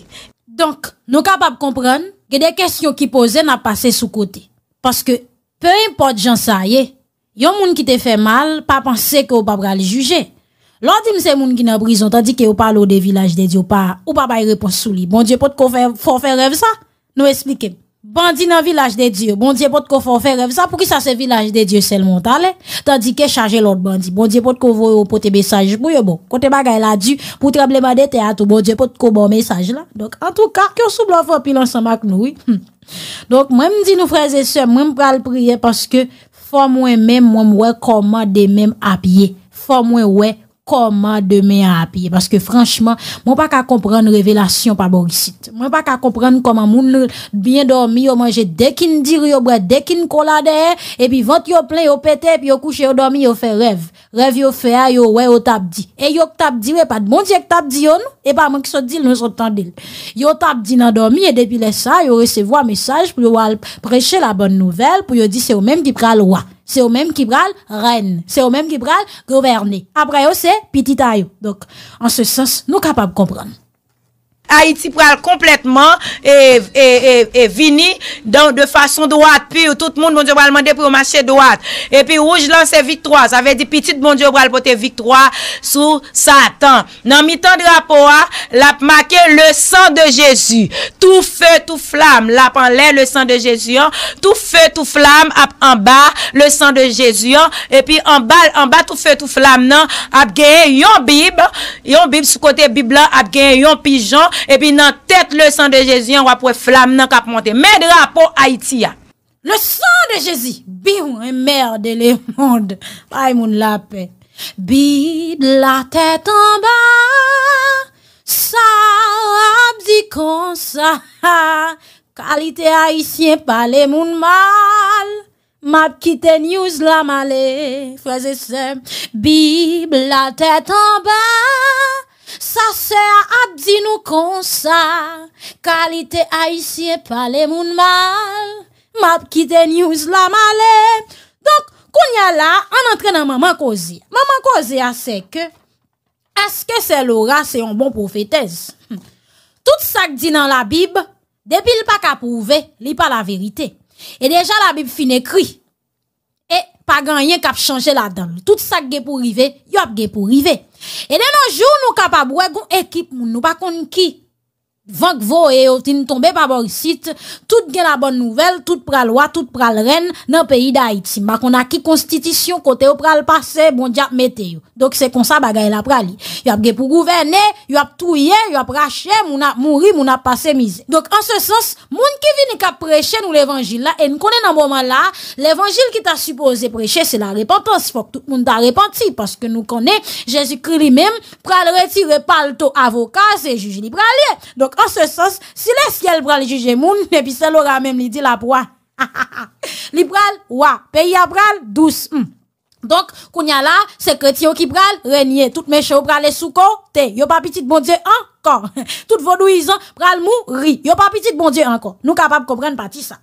Donk, nou kap ap kompran, Que des questions qui posaient n'a passé sous côté. Parce que peu importe gens ça y est, a qui te fait mal, pas penser que va pas le juger. dit c'est moun qui en prison tandis que vous parle au des villages des dieu pas ou pas bail réponse sous lui. Bon Dieu, pour faire faut faire rêve ça. Nous expliquer. Bandi nan vilaj de Diyo, bandi e pot ko fò fè rev, sa pou ki sa se vilaj de Diyo sel montalè, tandi ke chaje lòt bandi, bandi e pot ko vò pou te besaj pou yo bo, kote bagay la di, pou trebleman de te ato, bandi e pot ko bon mesaj la. En tout ka, kyo sou blò fò pilan sa mak nou. Hmm. Donk mwen mdi nou freze se, mwen mpral priye, paske fò mwen mèm mwen mwen koma de mèm apye, fò mwen mwen mwen. Koman de men api? Paske franchman, mwen pa ka kompran revelasyon pa borisit. Mwen pa ka kompran koman moun biye dormi, yo manje dekin diri, yo bre dekin kola dehe, epi vant yo ple, yo pete, epi yo kouche, yo dormi, yo fe rev. Rev yo fe a, yo we yo tabdi. E yo tabdi, we pa dmondi ek tabdi yon? E pa mwen ki sot di, nou sot tan dil. Yo non? tabdi nan dormi, e depi lesa, yo resevo a mesaj pou yo al preche la bon nouvel, pou yo di se yo menm ki pral wak. c'est au même qui bral reine, c'est au même qui bral gouverner. Après c'est petit taille. Donc, en ce sens, nous capables de comprendre. Ha iti pral kompletman E vini De fason doat Pi ou tout moun bon diobral mande pou manche doat E pi ouj lan se vitroa Sa ve di pitit bon diobral pote vitroa Sou satan Nan mi tan drapoa ah, Lap make le san de Jezu Tou fe tou flam Lap anle le san de Jezu Tou fe tou flam Ap anba le san de Jezu E pi anba tou fe tou flam non, Ap gen yon bib Yon bib sou kote bib la Ap gen yon pijon Epi nan tet le san de Jezi an wapwe flam nan kap monte Medra po Haitia Le san de Jezi Bi ou en mer de le monde Pa y moun la pe Bib la tet an ba Sa abzi kon sa Kalite Haitien pa le moun mal Map kite nyouz la male Feze sem Bib la tet an ba Sa se a ap di nou kon sa, kalite a isye pale moun mal, map ki te nyouz la male. Donk, koun ya la, an entre nan maman kozi. Maman kozi a se ke, eske se lora se yon bon profetez? Hm. Tout sa ki di nan la bib, depil pa ka pouve, li pa la verite. E deja la bib fin ekri. pa ganyen kap chanje la dan. Tout sak ge pou rive, yo ap ge pou rive. E denon joun nou kap ap wè, goun ekip moun nou pa kon ki. vank vo e yo, ti nou tombe pa bor sit, tout gen la bon nouvel, tout pral wak, tout pral ren, nan peyi da iti. Bak, on a ki konstitisyon kote yo pral pase, bon diap mete yo. Dok, se konsa bagay la prali. Yo ap ge pou gouvene, yo ap touye, yo ap rache, moun ap mouri, moun ap pase mize. Dok, an se sens, moun ki vini ka preche nou l'evangile la, e nou kone nan mouman la, l'evangile ki ta suppose preche se la repentansi, fok tout moun ta repenti paske nou kone, jesu kri li mem, pral reti, repal to avoka, se juji li prali. Dok, en ce sens, si le ciel prend le juger moun, et puis l'aura même dit la proie. li pral, wa, pays a pral, douce. Hmm. Donc, qu'on y a là, c'est chrétien qui pral, régner. Toutes mes choses pral les sous côté. a pas petit bon Dieu encore. Tout vaudouisant pral mourir. a pas petit bon Dieu encore. Nous capables de comprendre partie ça.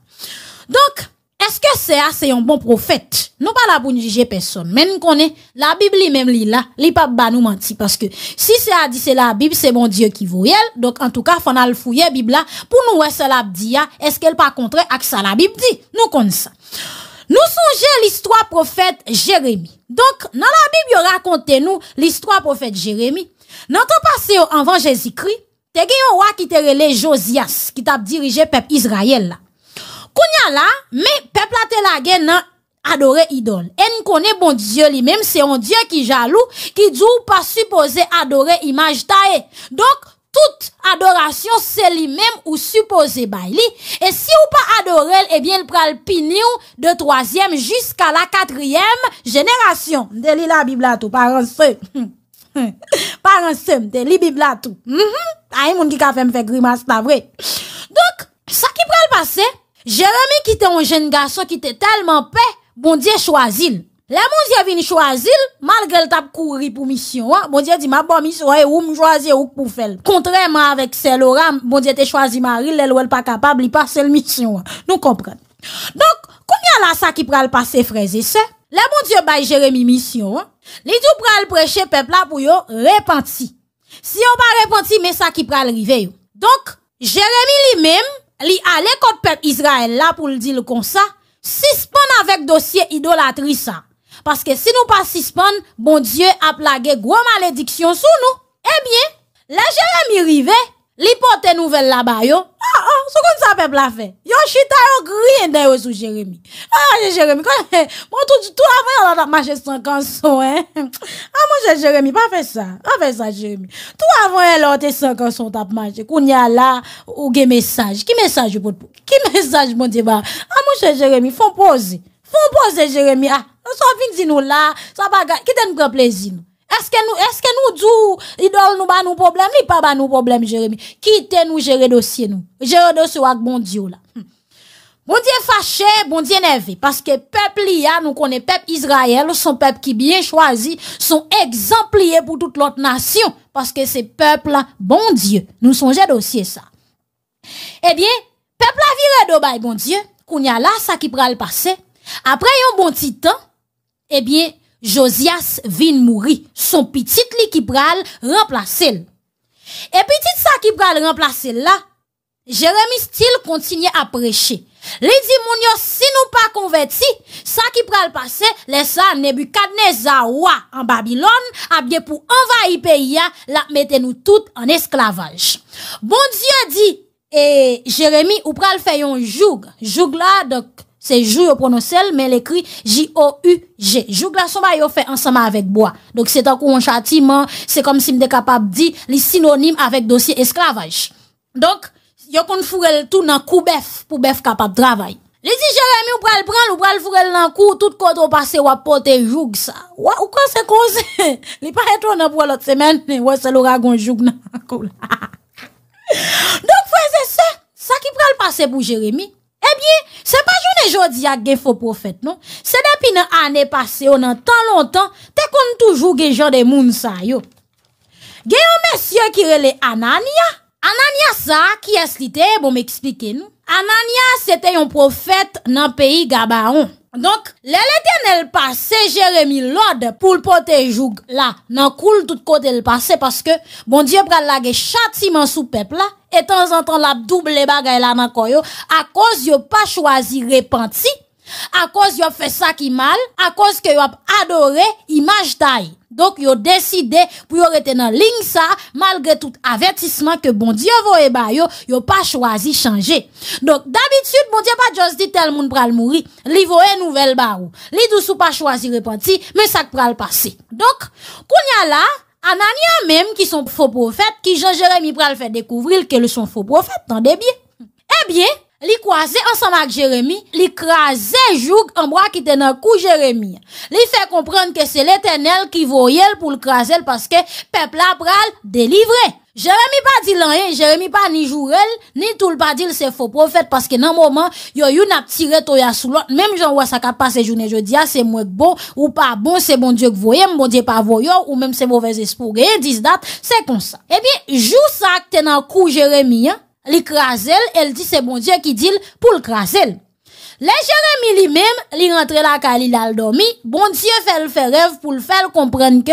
Donc, est-ce que c'est assez un bon prophète? Nous pas là pour juger personne. Mais nous connaît la Bible même là, li pas ba nous menti parce que si c'est a dit c'est la Bible, c'est mon Dieu qui elle. Donc en tout cas, faut le fouiller Bible là pour nous voir ça la est-ce qu'elle pas contre à ça la Bible dit? Nous connaissons. ça. Nous songeons l'histoire prophète Jérémie. Donc dans la Bible, il raconte nous l'histoire prophète Jérémie. Dans temps passé avant Jésus-Christ, t'es un roi qui t'est Josias qui t'a dirigé peuple Israël là. Kounya la, me pepla te lage nan adore idol. En kone bon diyo li mem, se yon diyo ki jalou, ki djou pa suppose adore imaj tae. Donk, tout adorasyon se li mem ou suppose bay li. E si ou pa adorel, ebyen eh pral pinyou de 3e jiska la 4e jenerasyon. De li la bibla tou, par an se. Par an se, de li bibla tou. A mhm. yon moun ki ka fe mfe grima, se ta vre. Donk, sa ki pral pase? Jeremie ki bon bon bon te un jen gason ki te telman pe, bondye chwazil. Le bondye vini chwazil, malge l tap kou ri pou misyon, bondye di ma bomis, oum chwazil ouk pou fel. Kontreman avèk sel oram, bondye te chwazil maril, lèl wèl pa kapab li pa sel misyon. Nou kompren. Donk, koumya la sa ki pral pase freze se, le bondye bay Jeremie misyon, li dyou pral preche pepla pou yo repanti. Si yo pa repanti, me sa ki pral rive yo. Donk, Jeremie li mèm, li ale kote Israël là pour le dire comme ça. sa, avec dossier que ça, Parce que si nous pas bon bon a plagué gros malédiction sur nous. Eh bien, la Jérémie rive, Li po te nouvel la ba yo? A, ah, a, ah, sou kon sa pep la fe? Yo chita yo gri en de yo sou Jeremy. A, ah, a, jè Jeremy, kon jè, moun tou di tou avan yon la te mache san kanson, he? A, moun jè Jeremy, pa fe sa, pa fe sa Jeremy. Tou avan yon la te sankanson tape mache, koun ya la, ou ge mesaj, ki mesaj yo pot pou? Ki mesaj bon te ba? A, moun jè Jeremy, fon pose, fon pose Jeremy, ha, an so fin zin nou la, sa bagay, ki den nou gre plezi nou? Est-ce que nous, est-ce que nous disons, idol nous bat nos problèmes, il pas nos problèmes, Jérémy. Quittez nous gérer dossier, nous. Gérer dossier avec hmm. bon Dieu, là. Bon Dieu fâché, bon Dieu énervé. Parce que peuple a nous connaît peuple Israël, son peuple qui bien choisi, son exemplaire pour toute l'autre nation. Parce que c'est peuple, bon Dieu. Nous songez dossier, ça. Eh bien, peuple a viré bon Dieu. Qu'on y a là, ça qui le passer. Après, un bon petit temps, eh bien, Josias vin mouri, son pitit li ki pral remplase l. E pitit sa ki pral remplase l la, Jeremie Steele kontinye apreche. Li di mounios si nou pa konveti, sa ki pral pase, lesa Nebukadne Zawa an Babylon, apye pou anvayi peya, la mette nou tout an esklavaj. Bondye di, eh, Jeremie, ou pral feyon joug, joug la dek. Se jou yon pronosel, men l'ekri J-O-U-G. Joug la soma yon fe ansama avèk bwa. Dok se takou yon chati man, se kom si mde kapap di, li sinonim avèk dosye esklavaj. Dok, yon kon furel tout nan kou bef pou bef kapap dravay. Li si Jeremie ou pral pral ou pral furel nan kou, tout koto pase wapote joug sa. Ou kwa se kon se? Li pa eto nan pwa lot semen, wè se loura gon joug nan kou la. Dok fweze se, sa ki pral pase pou Jeremie? Ebyen, se pa joun e jodi ak gen fo profet nou, se depi nan ane pase ou nan tan lontan, te kon toujou gen joun de moun sa yo. Gen yon mesye ki rele Anania, Anania sa ki eslite bon me eksplike nou, Anania se te yon profet nan peyi Gabaon. Donk, lè lè dè nè l'passe, se Jeremie Lord pou l'pote joug bon la, nan koul tout kote l'passe, se paske, bon diè pral la ge chati man sou pep la, etan zan ton la double bagay la nan koyo, a koz yo pa chwazi repanti, akos yo ap fe sak imal, akos ke yo ap adore imaj dayi. Donk yo deside pou bon yo retenan ling sa, malgre tout avetisman ke bon diyo vo e bayo, yo pa chwazi chanje. Donk dabitud, bon diyo pa justi tel moun pral mouri, li vo e nouvel barou. Li dousou pa chwazi repanti, men sak pral pase. Donk, kounya la, anan ya mem ki son foprofet, ki jajere mi pral fe dekouvril ke le son foprofet, tan debyen. Ebyen, eh Li kwaze ansan ak Jeremie, li kwaze joug an bra ki ten an kou Jeremie. Li fe komprende ke se le ten el ki voyel pou l kwaze el paske pep la pral delivre. Jeremie pa di lan e, Jeremie pa ni joug el, ni tou l pa di l se fo profet. Paske nan mouman, yo yon ap tire to ya sou lot. Mem joun waz ak pa se joun e jodia, se mwek bo ou pa bon, se bon diek voyem, bon diek pa voyor ou mem se mwovez espou. Geye diz dat, se konsa. E eh bi, joug sa ak ten an kou Jeremie, an. L'écraser, elle dit c'est bon Dieu qui dit pour le Les Jérémie lui-même, il rentre la il a dormi, bon Dieu fait le faire rêve pour le faire comprendre que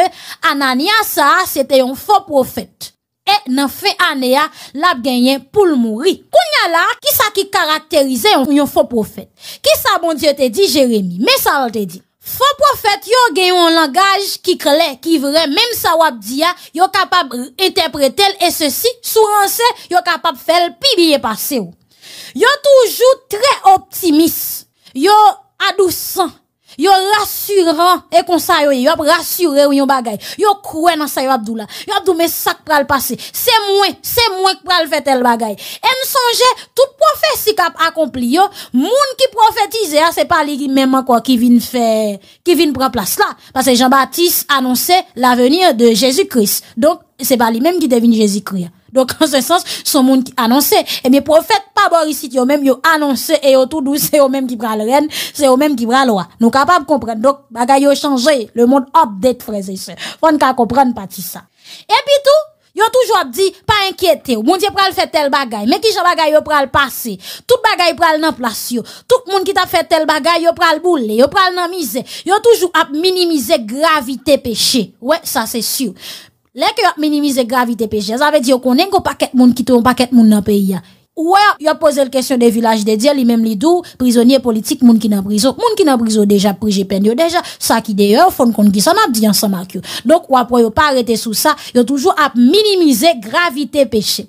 Anania ça, c'était un faux prophète. Et nan fait année l'a gagné pour le mourir. a là, qui ça qui caractérisait un faux prophète? Qui ça bon Dieu te dit Jérémie? Mais ça te dit. Fon pou fèt, yo gen yon langaj ki kle, ki vre, menm sa wap diya, yo kapab interpretel, e se si, sou ansè, yo kapab fel, pi biye pase ou. Yo toujou tre optimis, yo adousan. Yo rassurant et comme ça yo yo rassuré ou yon bagay. Yo croit dans ça yo Abdoula. Yo dou mais ça pral passer. C'est moi, c'est moi qui pral faire tel bagay. Et me songe tout prophétie qu'a accompli yo, moun qui prophétiser hein, c'est pas lui même encore qui vient faire qui vient prendre place là parce que Jean-Baptiste annonçait l'avenir de Jésus-Christ. Donc c'est pas lui même qui devine Jésus-Christ. Donc, en ce sens, son monde qui annonçait. Eh bien, prophète pas Boris, eux même, yo annoncé, et autour tout doux, c'est eux-mêmes qui pral reine, c'est eux-mêmes qui pral roi. Nous capables de comprendre. Donc, bagay ont changé. Le monde update, frères et sœurs. Faut qu'on comprendre partie ça. Et puis tout, ont toujours dit, pas inquiéter, mon Dieu pral fait tel bagaille, mais qui j'en bagaille, yo pral passer. Tout bagay pral nan place yo. Tout monde qui t'a fait tel bagay yo pral boule, yo pral nan mise. Yo toujours ap minimiser gravité péché. Ouais, ça c'est sûr. Les a minimisé gravité péché, ça veut dire qu'on n'a pas qu'un monde qui tombe pas de monde dans le pays. Ouais, il a posé la question des villages de Dieu, lui-même, les prisonniers politiques, monde qui n'a prison. Monde qui n'a prison déjà, pris, prisé peine, déjà, ça qui d'ailleurs, font qu'on dit ça, n'a dit ensemble avec eux. Donc, on n'a pas arrêté sous ça, Il a toujours à minimiser gravité péché.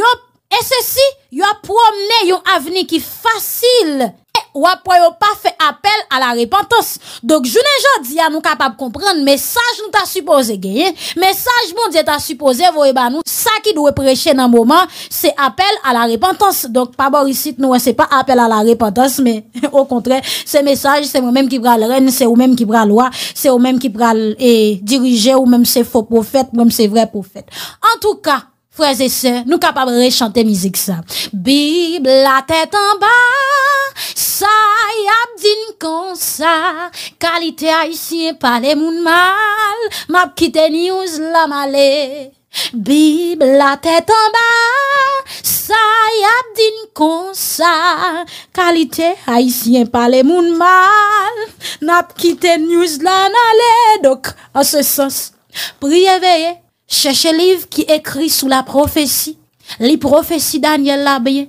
a et ceci, il a promené un avenir qui facile wap poyo pa fe apel a la repentans. Dok, jounen jan diyan nou kapap komprend, mesaj nou ta suppose genye, mesaj moun diyan ta suppose vo e ban nou, sa ki nou e preche nan mouman, se apel a la repentans. Dok, pa borisit nou, se pa apel a la repentans, men, o kontre, se mesaj, se ou menm ki pral ren, se ou menm ki pral wak, se ou menm ki pral dirije, ou menm se fo profet, ou menm se vre profet. En tou ka, Fweze se, nou kapabre chante mizik sa. Bib la tete an ba, sa y ap din kon sa, kalite a y siye pale moun mal, map kite ni ouz la male. Bib la tete an ba, sa y ap din kon sa, kalite a y siye pale moun mal, nap kite ni ouz la male. Dok, an se sens, priye veye, Cheche liv ki ekri sou la profesi, li profesi Daniel la beye,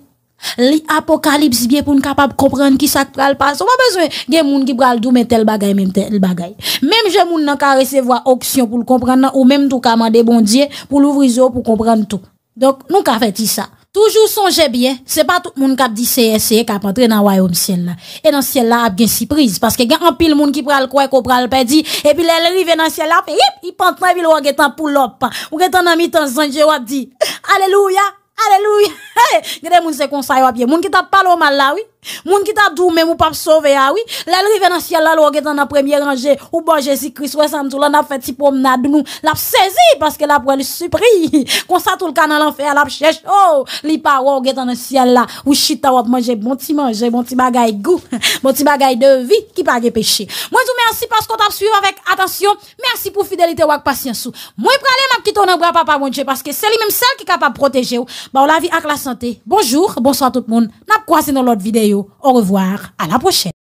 li apokalips biye pou n kapap komprende ki sak pral pa. So mwen bezwen gen moun ki pral dou men tel bagay, men tel bagay. Mem gen moun nan ka resevo a opsyon pou l komprende nan ou mem tou kamande bon diye pou l ouvri zo pou komprende tou. Donk nou ka feti sa. Toujou sonje biye, se pa tout moun kap di seye seye kap antre nan waye oum sien la. E nan sien la ap gen sipriz, paske gen anpil moun ki pral kwek ou pral pe di, epi lele li ven nan sien la, pe hip, ipantan epi lwa getan pou lop pa. Ou getan nan mitan zanje wap di, aleluya, aleluya. Gede moun se konsay wap ye, moun ki tap pal waman la wii. Moun ki ta doun men moun pap sove awi ah Lèlri ven an syel la lò gèt an apremye rangè Ou ban jèsi kris wè san tout la nap fèt si pòm nad nou Lap sezi paske lap wè lè supri Konsa tout kanan l'anfer lap chèch Ou oh, li pa wò gèt an an syel la Ou chit ta wòt manjè bonti manjè Bonti bagay gou Bonti bagay de vi ki pa gè pechè Moun tou mènsi pasko tap suiv avèk Atensyon, mènsi pou fidelite wèk pasyansou Moun pralè map kitoun an brè papa moun chè Paske seli mèm sel ki kapap proteje ou Ba ou la vi ak Au revoir, à la prochaine.